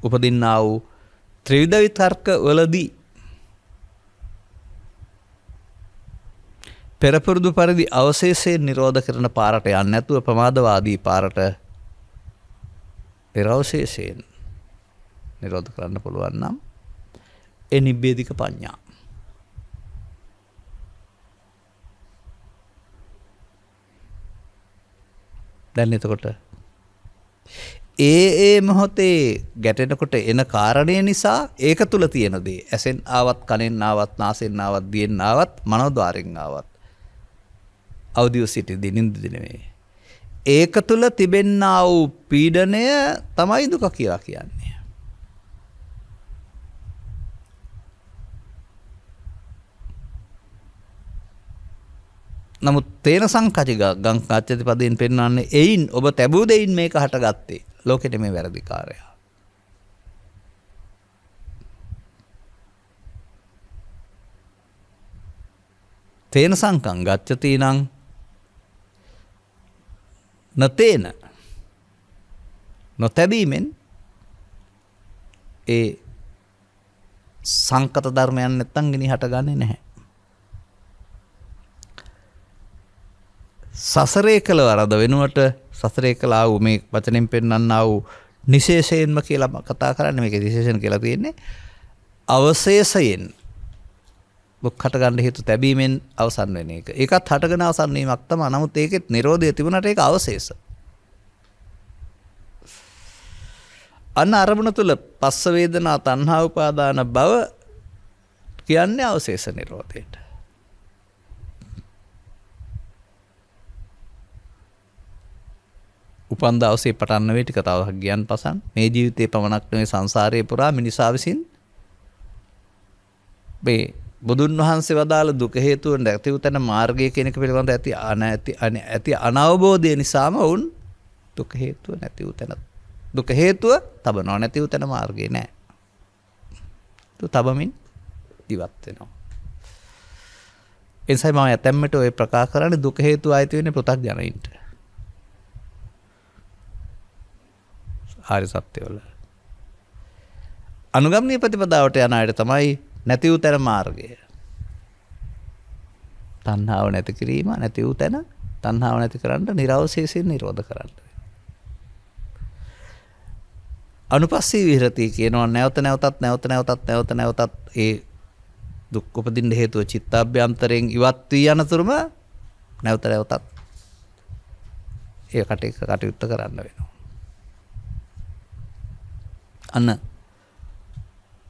උපදින්නා වූ ත්‍රිවිධ විතර්ක වලදී පෙරපුරුදු පරිදි අවශේෂයෙන් නිරෝධ කරන පාරට යන්නේ නැතුව ප්‍රමාදවාදී පාරට නිරවශේෂයෙන් නිරෝධ කරන්න පුළුවන් නම් ඒ නිබ්බේධික පඤ්ඤා. දැන් එතකොට ඒ ඒ මොහොතේ ගැටෙනකොට එන කාරණය නිසා ඒක තුල තියෙන දේ ඇසෙන් ආවත් කනෙන් ආවත් නාසෙන් ආවත් දියෙන් ආවත් මනෝද්වාරෙන් ආවත් අවදිව සිටි දිනින්ද නෙමෙයි ඒක තුළ තිබෙන්නා වූ පීඩනය තමයි දුක කියලා කියන්නේ. නමුත් තේන සංකචික ගංකාච්චති පදයෙන් පෙන්වන්නේ එයින් ඔබ තැබූ දෙයින් මේක හටගත්තේ ලෝකෙට මේ වැරදිකාරයා. තේන සංකං ගච්චති නං නොතේන නොතැබීමෙන් ඒ සංකත ධර්මයන් නැත්තම් ගිනි හටගන්නේ නැහැ. සසරේ කළ වරද වෙනුවට සසරේ කළා වූ මේ වචනෙන් පෙන්වන්නා වූ නිශේෂයෙන්ම කියලා කතා කරන්නේ මේක විශේෂණ කියලා තියෙන්නේ අවශේෂයෙන් බොක් හටගන්න හේතු තැබීමෙන් අවසන් වෙන එක. ඒකත් හටගෙන අවසන් වීමක් තමයි. නමුත් ඒකෙත් Nirodha තිබුණාට ඒක අවශේෂ. අන්න අරමුණ තුල පස්ස වේදනා තණ්හා උපාදාන බව කියන්නේ අවශේෂ Nirodhaයට. උපන් දවසේ පටන් නෙවෙයි ටික තව ගියන් පසන් මේ ජීවිතේ පමණක් නෙවෙයි සංසාරේ පුරා මිනිසා විසින් මේ බුදුන් වහන්සේ වදාළ දුක හේතුව නැතිව තැන මාර්ගය කෙනෙක පිළිබඳ ඇති අන ඇති අන ඇති අනවබෝධය නිසාම ඔවුන් දුක හේතුව නැතිව තැන දුක හේතුව තබ නො නැතිව තැන මාර්ගය නෑ. තබමින් දිවත් වෙනවා. එසයි මම ඇතැම්මට ඔය ප්‍රකා කරන්න දුක හේතු අයිති වෙන පොතක් ජනයින්ට ආරි සත්‍යවල අනුගම්නී ප්‍රතිපදාවට යන අයට තමයි නැති වූ තැන මාර්ගය. තණ්හාව නැති කිරීම නැති වූ තැන තණ්හාව නැති කරන්න නිරවශේෂයෙන් නිරෝධ කරන්න. අනුපස්සී විහෙරති කියනවා නැවත නැවතත් නැවත නැවතත් නැවත නැවතත් ඒ දුක් උපදින්න හේතුව චිත්තාභ්‍යන්තරයෙන් ඉවත් වී යනතුරුම නැවත නැවතත් ඒ කටයුත්ත කරන්න වෙනවා. අන්න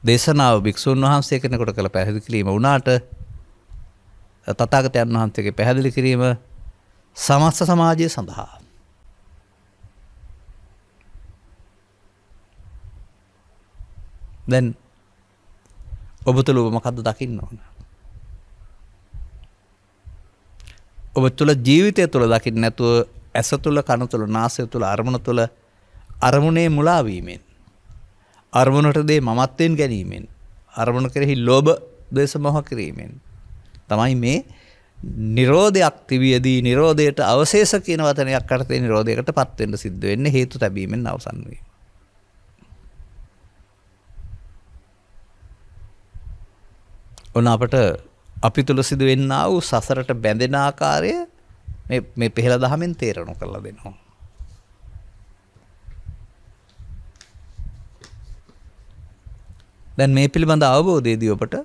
දේශනාව භික්‍ෂූන් වහන්සේ කෙනකොට කළ පැහැදි කිරීම වුණාට තතාගතයන් වහන්සේගේ පැහැදිලි කිරීම සමස්ස සමාජය සඳහා. දැන් ඔබතුළුව මකද දකින්න ඕන. ඔබ තුළ ජීවිතය තුළ දකින්න නැතුව ඇස තුළ කන තුළ නාසය තුළ අරමුණ තුළ අරමුණේ මුලාවීමෙන්. අරමුණට දේ මමත්වයෙන් ගැනීමෙන් අරමුණ කෙරෙහි ලෝභ දේශ මොහ කිරීමෙන් තමයි මේ නිරෝධයක් තිබියදී නිරෝධයට අවශේෂ කියන වචනයක් අර්ථයෙන් නිරෝධයකට පත්වෙන්න සිද්ධ වෙන්න හේතු තැබීමෙන් අවසන් වීම. ඔන්න අපට අපි තුල සිදු වෙන්නා වූ සසරට බැඳෙන ආකාරය මේ මේ පෙළ දහමෙන් තේරණු කරලා දෙනවා. දැන් මේ පිළිබඳ අවබෝධයේදී ඔබට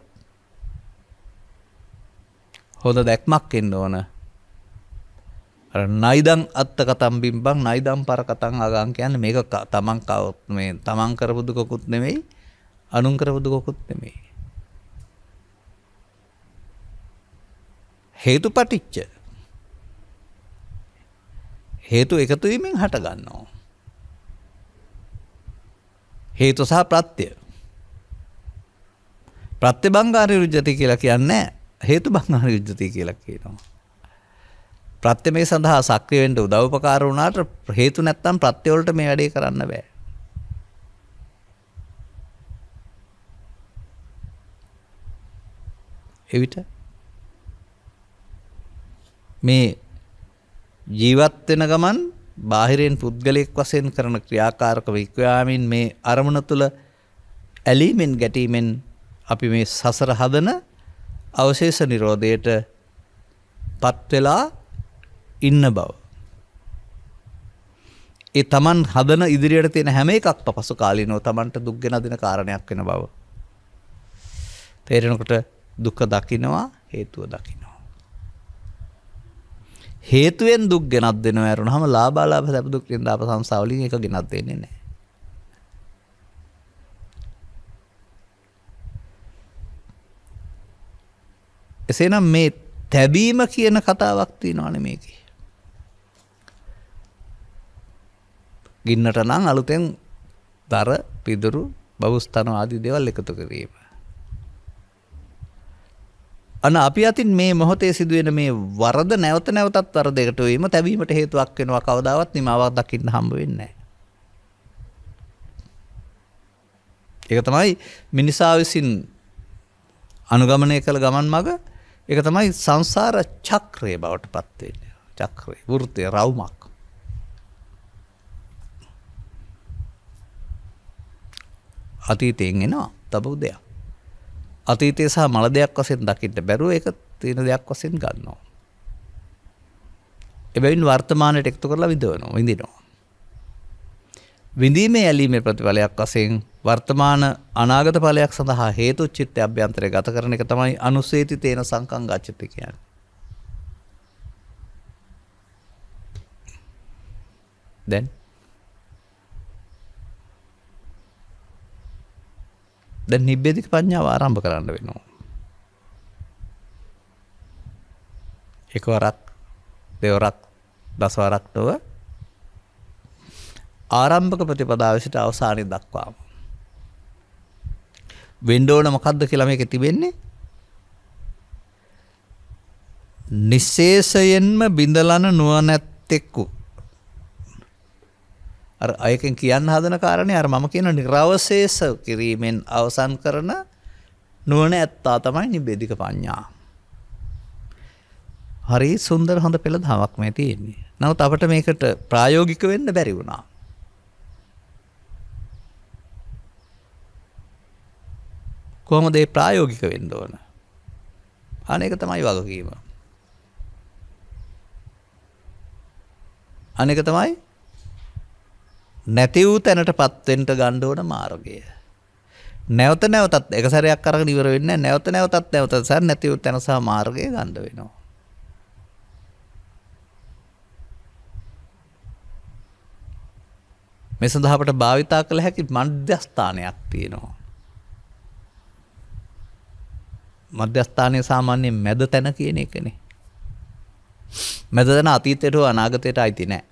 හොඳ දැක්මක් එන්න ඕන. අර නයිදං අත්ත කතම් බිම්බං නයිදම් පර කතං අගං කියන්නේ මේක තමන් කවත් මේ තමන් කරපු දුකකුත් නෙමෙයි අනුන් කරපු දුකකුත් නෙමෙයි. හේතු පටිච්ච හේතු එකතුවීමෙන් හටගන්නවා. හේතු සහ ප්‍රත්‍යය ප්‍රත්‍ය බංගාර යුජ්ජති කියලා කියන්නේ හේතු බංගාර යුජ්ජති කියලා කියනවා. ප්‍රත්‍ය මේ සඳහා සක්‍රිය වෙන්න උදව්පකාර වුණාට හේතු නැත්තම් ප්‍රත්‍ය වලට මේ වැඩේ කරන්න බෑ. එවිට මේ ජීවත් වෙන ගමන් බාහිරෙන් පුද්ගලයෙක් වශයෙන් කරන ක්‍රියාකාරක වික්‍රයාමින් මේ අරමුණ තුළ ඇලීමෙන් ගැටීමෙන් අපි මේ සසර හදන අවශේෂ නිරෝධයට පත්වෙලා ඉන්න බව. ඒ තමන් හදන ඉදිරියට තියෙන හැම එකක් පසු කාලීනෝ තමන්ට දුක්ගෙන දින කාරණයක් වෙන බව. තේරෙනකොට දුක දකිනවා හේතුව දකිනවා. හේතුවෙන් දුක් ගෙනත් දෙනවා ඇරුණාම ලාභාලාභ සැප දුක් කියන දාප සංසාවලින් එක ගෙනත් දෙන්නේ නැහැ. එසේනම් මේ තැබීම කියන කතාවක් තියෙනවානේ මේකේ. ගින්නට නම් අලුතෙන් දර පිදුරු බවස්තන ආදී දේවල් එකතු කිරීම. අන අපි අතින් මේ මොහොතේ සිදුවෙන මේ වරද නැවත නැවතත් වරදයකට වීම තැබීමට හේතුවක් වෙනවා කවදාවත් නිමාවක් දකින්න හම්බ වෙන්නේ නැහැ. ඒක තමයි මිනිසා විසින් අනුගමනය කළ ගමන් මඟ එක තමයි සංසාර චක්‍රය බවට පත්වෙන්න චක්‍රය වෘතය රවුමක්. අතීතයෙන් එනවා තබව දෙයක්. අතීතය සහ මල දෙයක් වසෙන් දකිට බැරුව එක තියෙන දෙයක් වසෙන් ගන්නවා. එබැවින් වර්තමානයට එක්තු කරලා විදවනවා විඳනවා. විඳීමේ ඇලීමේ ප්‍රතිඵලයක් වසයෙන් වර්තමාන අනාගත පලයක් සඳහා හේතු චිත්ත අභ්‍යන්තරය ගත කරන එක තමයි අනුසේති තේන සංකං ගච්චිත කියන්න. දැන් දැන් නිබ්බේධික පඥාව ආරම්භ කරන්න වෙනවා. එකවරක් දෙවරක් දසවරක් නොව ආරම්භක ප්‍රතිපදාව සිට අවසානයේ දක්වාම. වෙන්න ඕන මොකද්ද කියලා මේකේ තිබෙන්නේ? නිස්සේසයෙන්ම බිඳලන නුවණැත්තෙක්කු. අර අයකින් කියන්න හදන කාරණේ අර මම කියන නිර්වශේෂ කිරීමෙන් අවසන් කරන නුවණැත්තා තමයි නිබ්බේධික පඤ්ඤා. හරි සුන්දර හොඳ පෙළදහමක් මේ තියෙන්නේ. නමුත් අපිට මේකට ප්‍රායෝගික වෙන්න බැරි වුණා. කොහොමද ඒ ප්‍රායෝගික වෙන්න ඕන. අනේක තමයි වගකීම. අනේක තමයි නැති වූ තැනටපත් වෙන්න ගන්න ඕන මාර්ගය. නැවත නැවතත් එක සැරයක් අරගෙන ඉවර වෙන්නේ නැවත නැවතත් නැවත සැර නැති වූ තැන සහ මාර්ගය ගන්න වෙනවා. මේ සඳහාට භාවිතා කළ හැකි මධ්‍යස්ථානයක් තියෙනවා. මධ්‍යස්ථානය සාමාන්‍යයෙන් මැද තැන කියන එකනේ. මැද තැන අතීතයට හෝ අනාගතයට අයිති නෑ.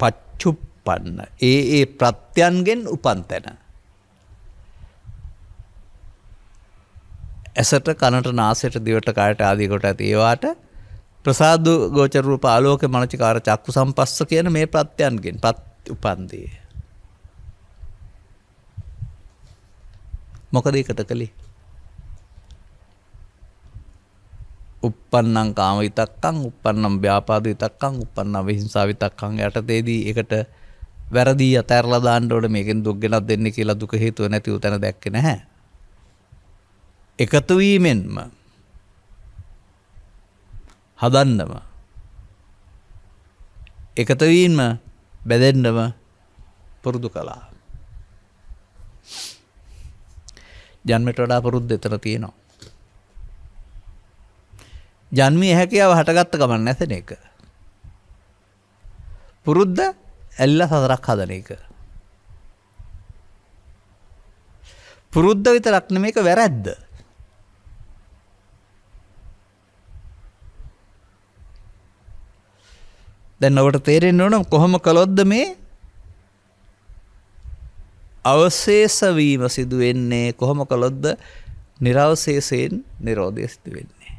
පච්චුප්පන්න ඒ ඒ ප්‍රත්‍යයන්ගෙන් උපන් තැන. ඇසට කනට නාසයට දිවට කායට ආදී කොට ඇති ඒවාට ප්‍රසාදු ගෝචර රූප ආලෝක මනචිකාර චක්කු සම්පස්ස කියන මේ ප්‍රත්‍යයන්ගෙන් උපන්දී. මොකද ඒකට කළේ uppannam kama vitakkan uppannam ව්‍යාපාද විතක්කං uppannam විහිංසාව විතක්කං යටතේදී ඒකට වැරදි අතහැරලා දාන්න ඕනේ මේකෙන් දුක් ගෙනත් දෙන්නේ කියලා දුක හේතුව නැති උතන දැක්කේ නැහැ එකතු වීමෙන්ම හදන්නම එකතු වීමම බැදෙන්නම පුරුදු කළා ජන්මට වඩා පුරුද්ද එතන තියෙනවා. ජන්මයේ හැකියාව හටගත්ත ගමන් නැතන එක. පුරුද්ද ඇල්ල සතරක් හදන එක. පුරුද්ධ විතරක් නෙමේක වැරද්ද. දැන් ඔබට තේරෙන්න ඕන කොහොම කළොත්ද මේ අවශේෂවීම සිදු වෙන්නේ කොහොම කළොත්ද නිරවශේෂයෙන් නිරෝධය සිදු වෙන්නේ.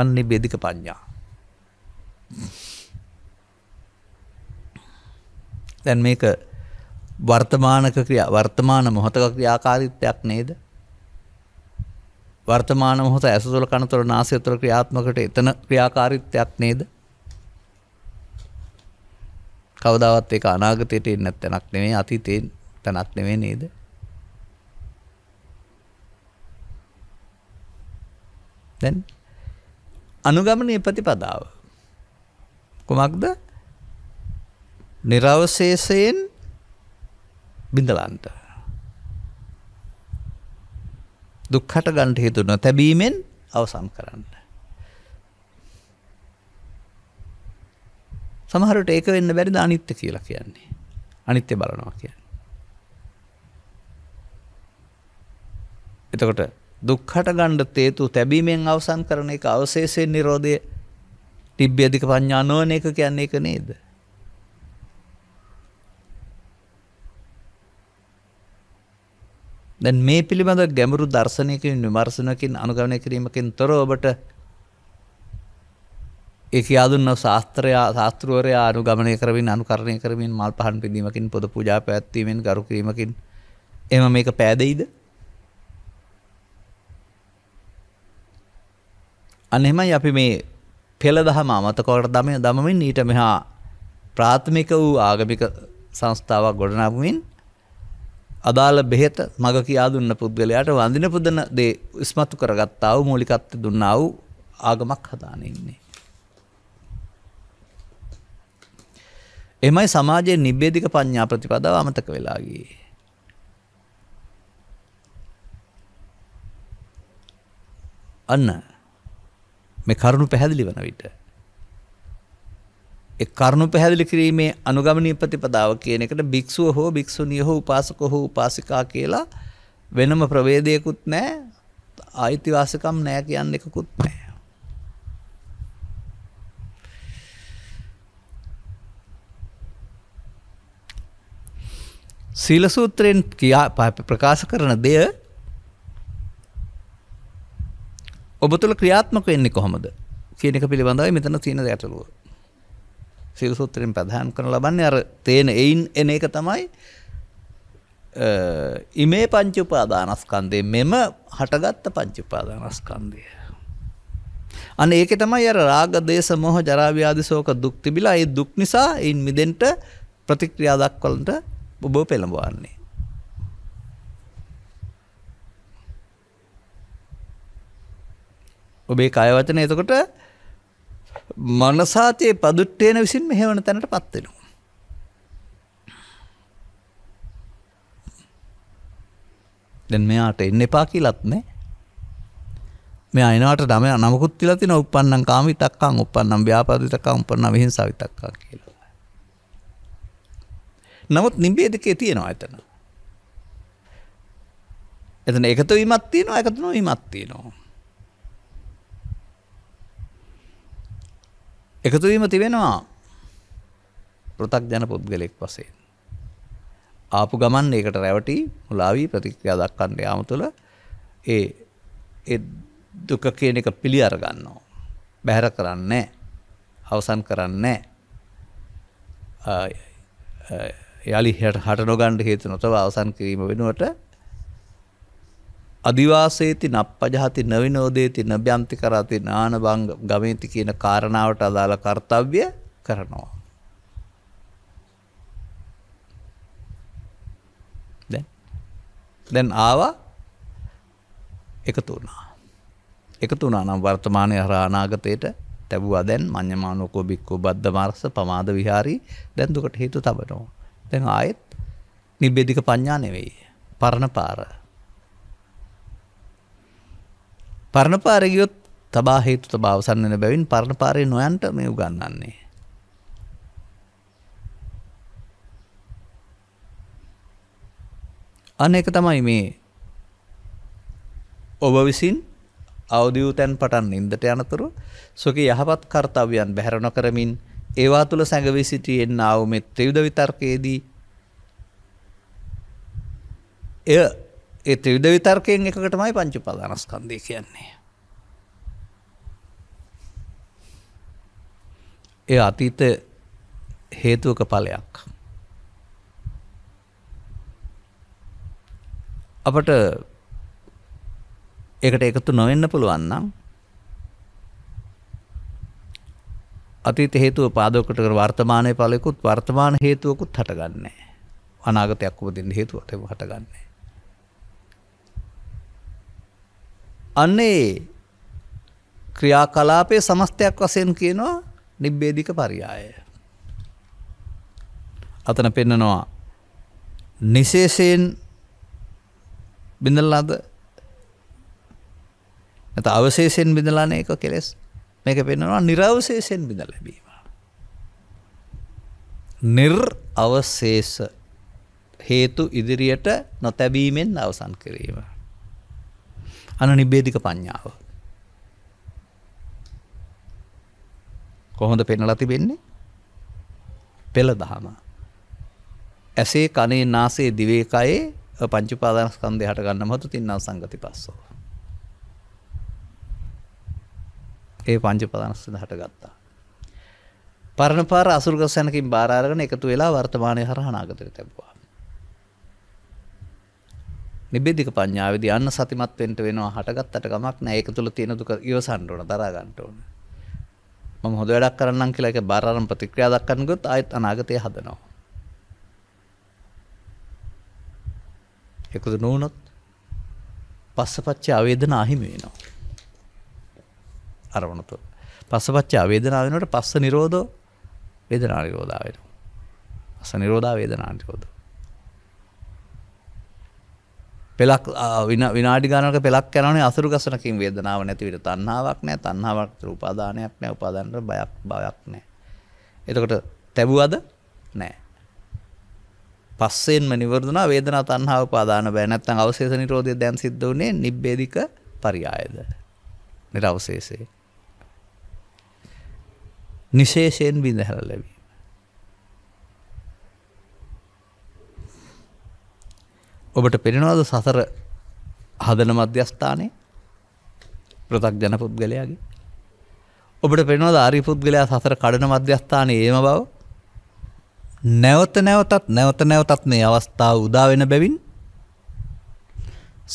අන්නේ බෙදික පඤ්ඤා. දැන් මේක වර්තමානක ක්‍රියා වර්තමාන මොහොතක ක්‍රියාකාරීත්වයක් නේද? වර්තමාන මොහොත ඇස තුළ කන තුළ නාසය තුළ ක්‍රියාත්මකට එතන ක්‍රියාකාරීත්වයක් නේද? කවදාවත් ඒක අනාගතයට එන්නේ නැත්නම් නෙමෙයි අතීතේ තැනක් නෙමෙයි නේද? දැන් අනුගමනීය ප්‍රතිපදාව කුමක්ද? නිර්වශේෂයෙන් බිඳලන්ට දුක්හට ගන්නට හේතු නොතැබීමෙන් අවසන් කරන්න. සමහරට ඒක වෙන්න බැරිද අනිත්‍ය කියලා කියන්නේ. අනිත්‍ය බලනවා කියන්නේ. එතකොට දුක්හට ගණ්ඩ තේතු තැබීමෙන් අවසන් කරන එක අවශේෂයෙන් නිරෝධය තිබ්්‍යධික පඤ්ඥා නොවන එක කියන්නේ එක නේද. දැන් මේ පිළිබඳ ගැඹුරු දර්ශනයකින් විමර්ශනකින් අනුගමනය කිරීමකින් තොර ඔබට ඒ අදුන්න ශාස්ත්‍රයා ශාස්තෘවරයා අනුගමනය කරමින් අනුකරණය කරමින් මල් පහන් පිදීමකින් පොද පූජා පැත්වීමෙන් ගරු කිරීමකින් එම මේක පෑදයිද අනෙමයි අපි මේ පෙළ දහම අමතකොට දමය දමමින් ඊට මෙහා ප්‍රාථමික වූ ආගමික සංස්ථාවක් ගොඩනගමින් අදාළ බෙහෙත මග කියා දුන්න පුද්ගලයාට වඳින පුදන දේ ඉස්මතු කරගත්තා වූ මූලිකත්ව දුන්නා වූ ආගමක් හදාගෙන ඉන්නේ. එමය සමාජයේ නිබ්බේධික පඤ්ඤා ප්‍රතිපදාව අමතක වෙලා ගියේ. අන්න මේ කරුණු පැහැදිලි වන විට. ඒ කරුණු පැහැදිලි කිරීමේ අනුගමනීය ප්‍රතිපදාව කියන එකට භික්ෂුව හෝ භික්ෂුණිය හෝ උපාසක හෝ උපාසිකා කියලා වෙනම ප්‍රවේදයකුත් නැහැ ආයිතිවාසිකම් නැහැ කියන එකකුත් නැහැ. සීල සූත්‍රයෙන් ප්‍රකාශ කරන දෙය ඔබ තුළ ක්‍රියාත්මක වෙන්නේ කොහොමද කියන එක පිළිබඳවයි මෙතන තියෙන ගැටලුව. සිල් සූත්‍රයෙන් ප්‍රධාන කරන ලබන්නේ අර තේන එයින් එන එක තමයි ඉමේ පංච උපාදානස්කන්ධය මෙම හටගත්ත පංච උපාදානස්කන්ධය. අන්න ඒක තමයි අර රාග දේශ මොහ ජරා ව්‍යාධි ශෝක දුක් තිබිලා ඒ දුක් නිසා ඒන් මිදෙන්න ප්‍රතික්‍රියා දක්වලන්ට ඔබ පෙළඹවන්නේ. ඔබේ කයවචන එතකොට මනසාතයේ පදුට්ටේන විසින් මෙහෙවන තැනට පත්වෙනවා. දැන් මෙයාට එන්න එපා කියලත්නේ මේ අයිනට නම නමුකුත් තිල තින උපන්නන් කාමි තක්කං උපන්නම් ්‍යාපාදිතකං උපන්න විහින් සවිතක්කා කියලා. නමුත් නිම්බේදකේ තියෙනවා ඇතන. එතන එකතු විමත්තියනවා එකතුන විමත්තියනවා. එකතුවීම තිබෙනවා පෘතක් ජන පුද්ගලෙක් වසේ. ආපු ගමන් ඒකට රැවටි මුලාවී ප්‍රතික්‍රියා දක්කන්න යාම තුළ ඒ දුක කියන එක පිළි අරගන්නවා. බැහැර කරන්නේ අවසන් කරන්නේ යළි හට නොගණ්ඩ හේතු නොතව අවසන් කිරීම වෙනුවට අධිවාසේති නප්පජහති නවිනෝදේති නභ්‍යන්ති කරති නාන බංග ගමේති කියන කාරණාවට අදාළ කර්තව්‍ය කරනවා. දැන් ආවා එකතු වුණා. එකතු වුණා නම් වර්තමානය හරහා අනාගතයට තැබුවා දැන් මඤ්ඤමානෝකෝ බික්කෝ බද්ද මාර්ස පමාද විහාරී දැන් දුකට හේතු තබනවා. දැන් ආයෙත් නිබ්බේධික පඤ්ඤා නෙවෙයි. පරණ පාර පරණ පාර ගියොත් තබා හේතුත බවසන් වෙන බැවින් පරණ පාරේ නොයන්ට මේ උගන්වන්නේ. අන්න එක තමයි මේ ඔබ විසින් අවදි වූ තැන් පටන් නින්දට යනතුරු සොකී යහපත් කර්තව්‍යයන් බැහැර නොකරමින් ඒවා තුළ සැඟවී සිටියෙන් ආව මේ ත්‍රිවිධ විතර්කයේදී එය ඒ ත්‍රිවිධ විතර්කයෙන් එකකටමයි පංච උපාදානස්කන්ධය කියන්නේ. ඒ අතීත හේතුවක ඵලයක්. අපට ඒකට එකතු නොවෙන්න පුළුවන් නම් අතීත හේතුව පාදකකට කර වර්තමානයේ ඵලයකුත් වර්තමාන හේතුවකුත් හටගන්නේ නැහැ. අනාගතයක් උපදින්න හේතුවට හටගන්නේ නැහැ. අන්න ඒ ක්‍රියාකලාපය සමස්තයක් වසයෙන් කියනවා නිබ්බේධික පරියාය. අතන පෙන්නනවා නිසේසයෙන් බිඳල්ලාද ඇත අවශේෂයෙන් බිඳලාන එක කෙලෙස් මේක පෙන්නවා නිරවශේෂයෙන් බිඳ ලැබීම. නිර් අවශේෂ හේතු ඉදිරියට නොතැබීමෙන් අවසන් කිරීම. අන නිබේධික පඤ්ඥාව. කොහොඳ පෙන්නලා තිබෙන්නේ පෙළ දහම. ඇසේ කනේ නාසේ දිවේකයේ පංචිපාදනස්කන්දය හට ගන්න මතු තින්නා සංගති පස්සෝ. ඒ පංචිපදනස්සද හට ගත්තා. පරණ පාර අසුර්ගසයනකින් භාරාරගෙන එකතු වෙලා වර්තමානය හරහනාගතර තැබවා. නිබෙදික පඤ්ඤාවේදී අන්න සතිමත් වෙන්න වෙනවා හටගත්තට ගමක් නෑ ඒක තුල තියෙන දුක ඉවසන්න ඕන දරා ගන්න ඕන මම හොඳ වැඩක් කරන්නම් කියලා ඒක බාර අරන් ප්‍රතික්‍රියා දක්වන්න ගියොත් ආයෙත් අනාගතය හදනවා ඒකද නෝනොත් පස්සපච්ච ආවේදන අහිමි වෙනවා අරමුණතු පස්සපච්ච ආවේදනාව වෙනකොට පස්ස නිරෝධ වේදනා නිරෝධා වෙනවා පස්ස නිරෝධා වේදනා නිරෝධ පෙලක් විනාඩි ගානක පෙලක් කරනේ අසුරු ගසනකින් වේදනාව නැති විට තණ්හාවක් නෑ තණ්හාවක් උපාදානයක් නෑ උපාදානට බයක් බයක් නෑ. එතකොට තැබුවද නෑ. පස්සෙන්ම නිවර්දුනා වේදනා තණ්හාව උපාදාන බෑ නැත්නම් අවශේෂ නිරෝධය දැන් සිද්ධ වුණේ නිබ්බේධික පරියායද. නිරවශේෂේ. නිශේෂයෙන් බිඳහැර ලැබි. ඔබට පෙනෙනවාද සසර හදන මධ්‍යස්ථානය ප්‍රතක් ජන පුද්ගලයාගේ ඔබට පෙනවාද ආරි පුද්ගලයා සසර කඩන මධ්‍යස්ථානය ඒම බව නැවත නැවතත් නැවත නැවතත් මේ අවස්ථාව උදාවෙන බැවින්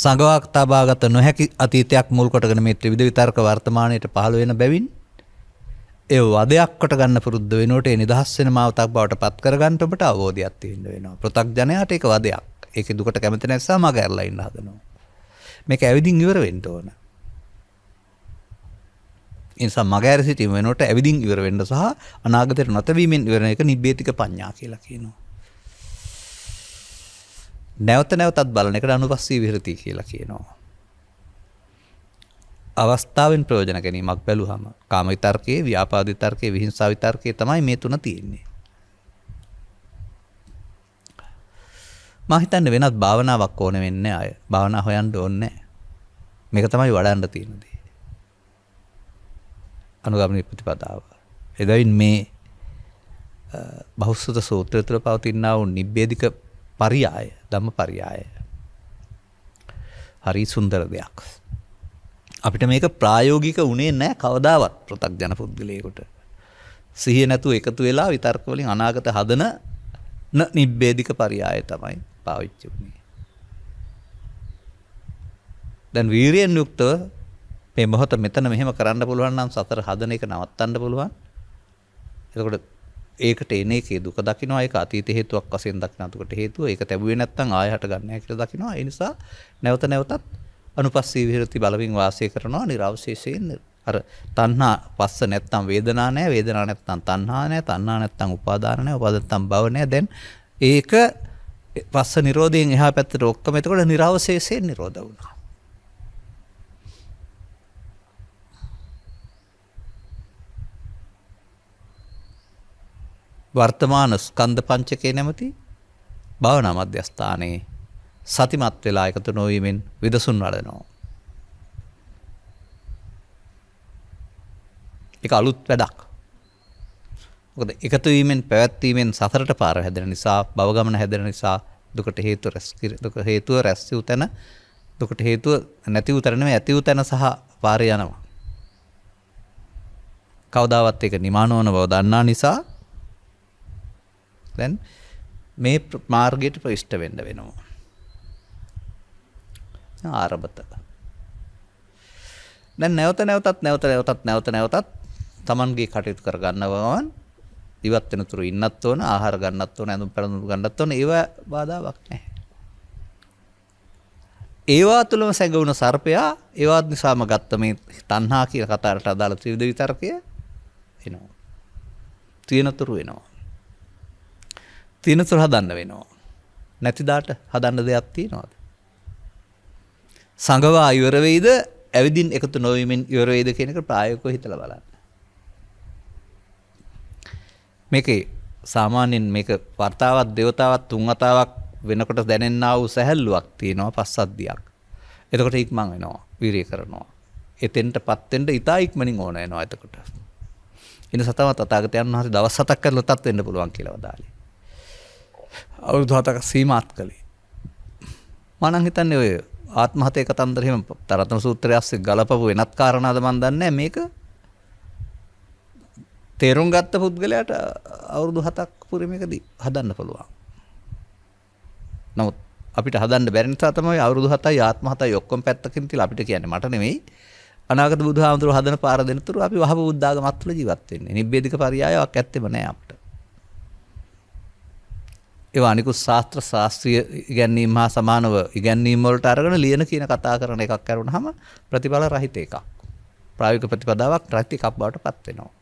සඟවක් තබාගත නොහැකි අතීතයක් මුල් කොටගෙන මේ ත්‍රිවිධ විතර්ක වර්තමානයට පහළ වෙන බැවින් ඒ වදයක් කොට ගන්න පුරුද්ද වෙනකොට ඒ නිදහස් වෙන මාවතක් බවට පත් කරගන්න ඔබට අවබෝධයක් තියෙන්න වෙනවා. පෘථග්ජනයාට ඒක වදයක්. ඒක දුකට කැමති නැසා මග ඇරලා ඉන්න හදනවා. මේක ඇවිදින් ඉවර වෙන්න ඕන. ඉන්සා මගෑර සිටීම වෙනකොට ඇවිදින් ඉවර වෙන්න සහ අනාගතයට නොතවීමෙන් ඉවර වෙන එක නිබ්බේතික පඤ්ඤා කියලා කියනවා. නැවත නැවතත් බලන එකට අනුපස්සී විහෙරති කියලා කියනවා. අවස්ථාවෙන් ප්‍රයෝජන ගැනීමක් බැලුවම කාම විතර්කයේ, ව්‍යාපාද විතර්කයේ, විහිංසාව විතර්කයේ තමයි මේ තුන තියෙන්නේ. මම හිතන්නේ වෙනත් භාවනාවක් ඕන වෙන්නේ අය. භාවනා හොයන්න ඕනේ මේක තමයි වඩන්න තියෙන දේ. අනුගමන ප්‍රතිපදාව. එදින් මේ බහුසුත සූත්‍රය තුළ පවතිනා වූ නිබ්බේධික පරියාය ධම්ම පරියාය. හරි සුන්දර දෙයක්. අපිට මේක ප්‍රායෝගික උනේ නෑ කවදාවත් පෘථග්ජන පුද්ගලයෙකුට. සිහිය නැතුව එකතු වෙලා විතර්ක වලින් අනාගත හදන නිබ්බේධික පරියාය තමයි පාවිච්චි වුණේ. දැන් වීරියෙන් යුක්තව මේ මොහොත මෙතන මෙහෙම කරන්න පුළුවන් නම් සතර හදන එක නවත්තන්න පුළුවන්. එතකොට ඒකට එන එකේ දුක දකිනවා ඒක අතීත හේතුවක් වශයෙන් දකින අතකොට හේතුව ඒක තැබුවේ නැත්නම් ආය හට ගන්න නැහැ කියලා දකිනවා. ඒ නිසා නැවත නැවතත් අනුපස්සී විහෙරති බලමින් වාසය කරනවා නිර්වශේෂයෙන් අර තණ්හා පස්ස නැත්තම් වේදනා නැහැ වේදනා නැත්තම් තණ්හා නැහැ තණ්හා නැත්තම් උපාදාන නැහැ උපාදාන නැත්තම් භව නැහැ දැන් ඒක පස්ස නිරෝධයෙන් එහා පැත්තට ඔක්කොම එතකොට නිරවශේෂයෙන් නිරෝධ වුණා. වර්තමාන ස්කන්ධ පංචකය නැමැති භාවනා මධ්‍යස්ථානයේ සතිමත් වෙලා එකතු නොවීමෙන් විදසුන් වඩනවා. ඒක අලුත් වැඩක්. මොකද එකතු වීමෙන් පැවැත්වීමෙන් සසරට පාර හැදෙන නිසා භව ගමන හැදෙන නිසා දුකට හේතුව රැස් දුක හේතුව රැස් වූ තැන දුකට හේතුව නැති වූ තැන නෙවෙයි ඇති වූ තැන සහ පාර යනවා. කවදාවත් ඒක නිමානවන බව දන්නා නිසා දැන් මේ මාර්ගයට ප්‍රවිෂ්ඨ වෙන්න වෙනවා. ආරබත. දැන් නැවත නැවතත් නැවත නැවතත් නැවත නැවතත් තමන්ගේ කටයුතු කර ගන්නවවන් ඉවත් වෙන තුරු ඉන්නත් ඕන, ආහාර ගන්නත් ඕන, ඇඳුම් පැළඳුම් ගන්නත් ඕන. ඒවා බාධාවක් නැහැ. ඒවා තුළම සැඟවුණු සර්පයා ඒවාත් නිසාම ගත්ත මේ තණ්හා කියලා කතාවට අදාළ ත්‍රිවිධ විතර්කය එනවා. තියෙනතුරු වෙනවා. තියෙනතුරු හදන්න වෙනවා. නැතිදාට හදන්න දෙයක් තියනවාද? සංගවා ඉවර වෙයිද? ඇවිදින් එකතු නොවීමෙන් ඉවර වෙයිද කියන එක ප්‍රායෝගිකව හිතලා බලන්න. මේක සාමාන්‍යයෙන් මේක වර්තාවත් දෙවතාවත් තුන් වතාවක් වෙනකොට දැනෙන්නා වූ සැහැල්ලුවක් තියෙනවා පස්සද්ධියක්. එතකොට ඉක්මන් වෙනවා වීරිය කරනවා. එතෙන්ට පත්වෙන්න ඉතා ඉක්මනින් ඕන වෙනවා එතකොට. ඉන්න සතව තථාගතයන් වහන්සේ දවස් හතක් කරලා තත් වෙන්න පුළුවන් කියලා වදාළේ. අවුරුදු හතක සීමාත් කළේ. මම හිතන්නේ ඔය ආත්මහතේ කතන්දරෙම තරත්න සූත්‍රය ASCII ගලපපු වෙනත් කාරණාද මන් දන්නේ මේක තේරුම් ගත්ත පුද්ගලයාට අවුරුදු හතක් පුරමකදී හදන්න පුළුවන්. නමුත් අපිට හදන්න බැරි නිසා තමයි අවුරුදු 7යි ආත්ම 7යි ඔක්කොම පැත්තකින් තියලා අපිට කියන්නේ මට නෙමෙයි අනාගත බුදුහාමුදුරුව හදන පාර දෙනතුරු අපි වහව බුද්ධාගමත් තුළ ජීවත් වෙන්නේ. නිබ්බේධික පරියායයක් ඇත්තෙම නෑ අපිට. ඒවා අනිකුත් ශාස්ත්‍ර ශාස්ත්‍රීය ඉගැන්වීම් හා සමානව ඉගැන්වීම් වලට අරගෙන ලියන කියන කතා කරන එකක් කරුණාම ප්‍රතිඵල රහිත එකක්. ප්‍රායෝගික ප්‍රතිපදාවක් රහිත එකක් බවට පත් වෙනවා.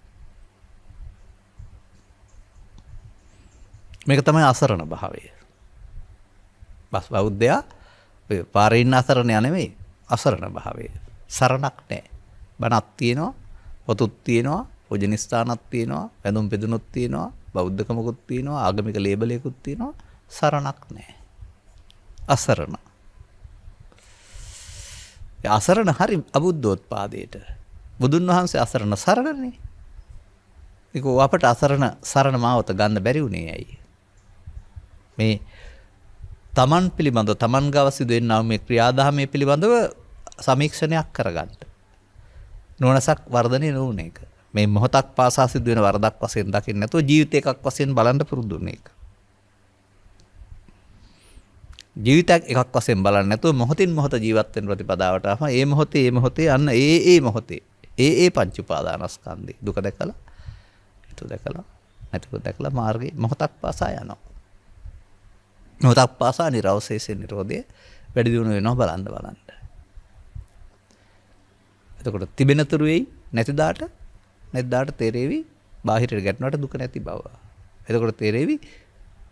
මේක තමයි අසරණ භාවය. බස් බෞද්ධයා පාරෙන් අසරණ යනෙවෙයි අසරණ භාවය. සරණක් නෑ. බණක් තියෙනවා පොතුත් තියෙනවා පොජනිස්ථානත් තියෙනවා වැඳුම් පෙදනුත් තියෙනවා බෞද්ධකමකුත් තියෙනවා ආගමික ලේබලයකුත් තියෙනවා සරණක් නෑ. අසරණ. අසරණ හරි අබුද්ධෝත්පාදයට. බුදුන් වහන්සේ අසරණ සරණනේ. ඒක අපට අසරණ සරණ මාවත ගන්න බැරි වුණේ ඇයි? මේ තමන් පිළිබඳ තමන් ගව සිදුවෙන්නව මේ ක්‍රියාදාමය පිළිබඳව සමීක්ෂණයක් කරගන්න. නුවණසක් වර්ධනය නොවන එක. මේ මොහොතක් පාසා සිදුවෙන වරදක් වශයෙන් දකින්න නැතුව ජීවිත එකක් වශයෙන් බලන්න පුරුදු වෙන එක. ජීවිතයක් එකක් වශයෙන් බලන්න නැතුව මොහොතින් මොහොත ජීවත් වෙන ප්‍රතිපදාවට ආවම ඒ මොහොතේ ඒ මොහොතේ අන්න ඒ ඒ මොහොතේ ඒ ඒ පංච උපාදානස්කන්ධේ දුක දැකලා හිත දැකලා නැතිව දැකලා මාර්ගේ මොහොතක් පාසා යනවා. නොතක් පාසා නිරවශේෂය නිරෝධය වැඩිදිුණු වෙනවා බලන්න බලන්න. එතකොට තිබෙනතුරුවෙයි නැතිදාට නැද්දාට තේරේවි බාහිට ගැටනට දුක නැති බව. එතකොට තේරේවි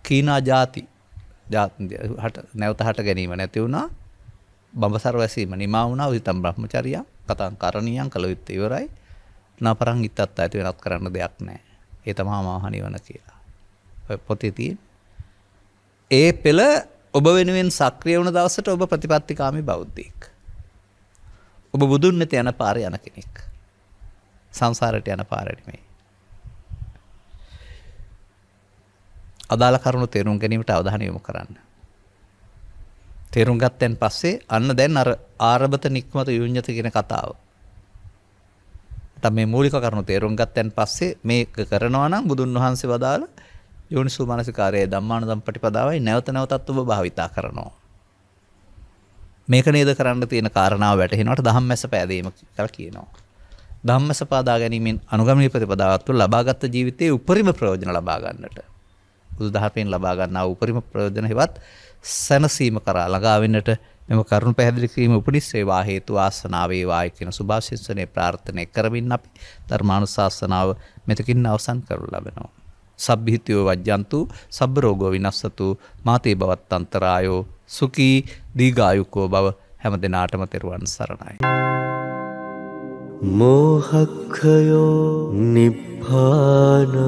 කීනා ජාති ජාහට නැවත හට ගැනීම නැති වුණා බඹසර වැසීම නිමා වුණා විතම් බ්‍රහ්මචරියා කතන් කරණියන් කළ යුත්ත ඉවරයි නපරං ඉත්තත් ඇති වෙනත් කරන්න දෙයක් නෑ. ඒ තමා මාහනිවන කියලා. ඔය පොතේ තියෙන්නේ ඒ පෙළ ඔබ වෙනුවෙන් සක්‍රිය වුණ දවසට ඔබ ප්‍රතිපත්තිකාමි බෞද්ධයෙක්. ඔබ බුදුන් නැති යන පාර යන කෙනෙක්. සංසාරට යන පාරටමේ. අදාළ කරුණු තේරුම් ගැනීමට අවධානය යොමු කරන්න. තේරුම් ගත්තෙන් පස්සේ අන්න දැන් අර ආරබත නික්මත යුඤ්‍යත කියන කතාව. නැත්නම් මේ මූලික කරුණු තේරුම් ගත්තෙන් පස්සේ මේක කරනවා නම් බුදුන් වහන්සේ වදාළ යෝනිසු මනසිකාරයේ ධම්මානුදම් පටිපදාවයි නැවත නැවතත් ඔබ භාවිතා කරනවා. මේක නේද කරන්න තියෙන කාරණාව වැටහෙනවට ධම්මැස පෑදීම කියලා කියනවා. ධම්මස පාදා ගැනීමෙන් අනුගමනීය ප්‍රතිපදාවක් තුළ ලබාගත් ජීවිතයේ උපරිම ප්‍රයෝජන ලබා ගන්නට බුදුදහමෙන් ලබා ගන්නා උපරිම ප්‍රයෝජන හෙවත් සැනසීම කරා ළඟා වෙන්නට මෙම කරුණ පැහැදිලි කිරීම උපනිස්සේවා හේතු ආසනාව වේවායි කියන සුභාශිස්සනේ ප්‍රාර්ථනා කරමින් අපි ධර්මානුශාසනාව මෙතකින් අවසන් කරනු ලබනවා සබ්භිහිතයෝ වජ්‍යන්තු සබ්බ රෝගෝ විනස්සතු මාතේ බවත් අන්තරායෝ සුකී දීගායුකෝ බව හැම දෙනාටම තෙරුවන් සරණයි. මෝහක්කයෝ නිප්පානං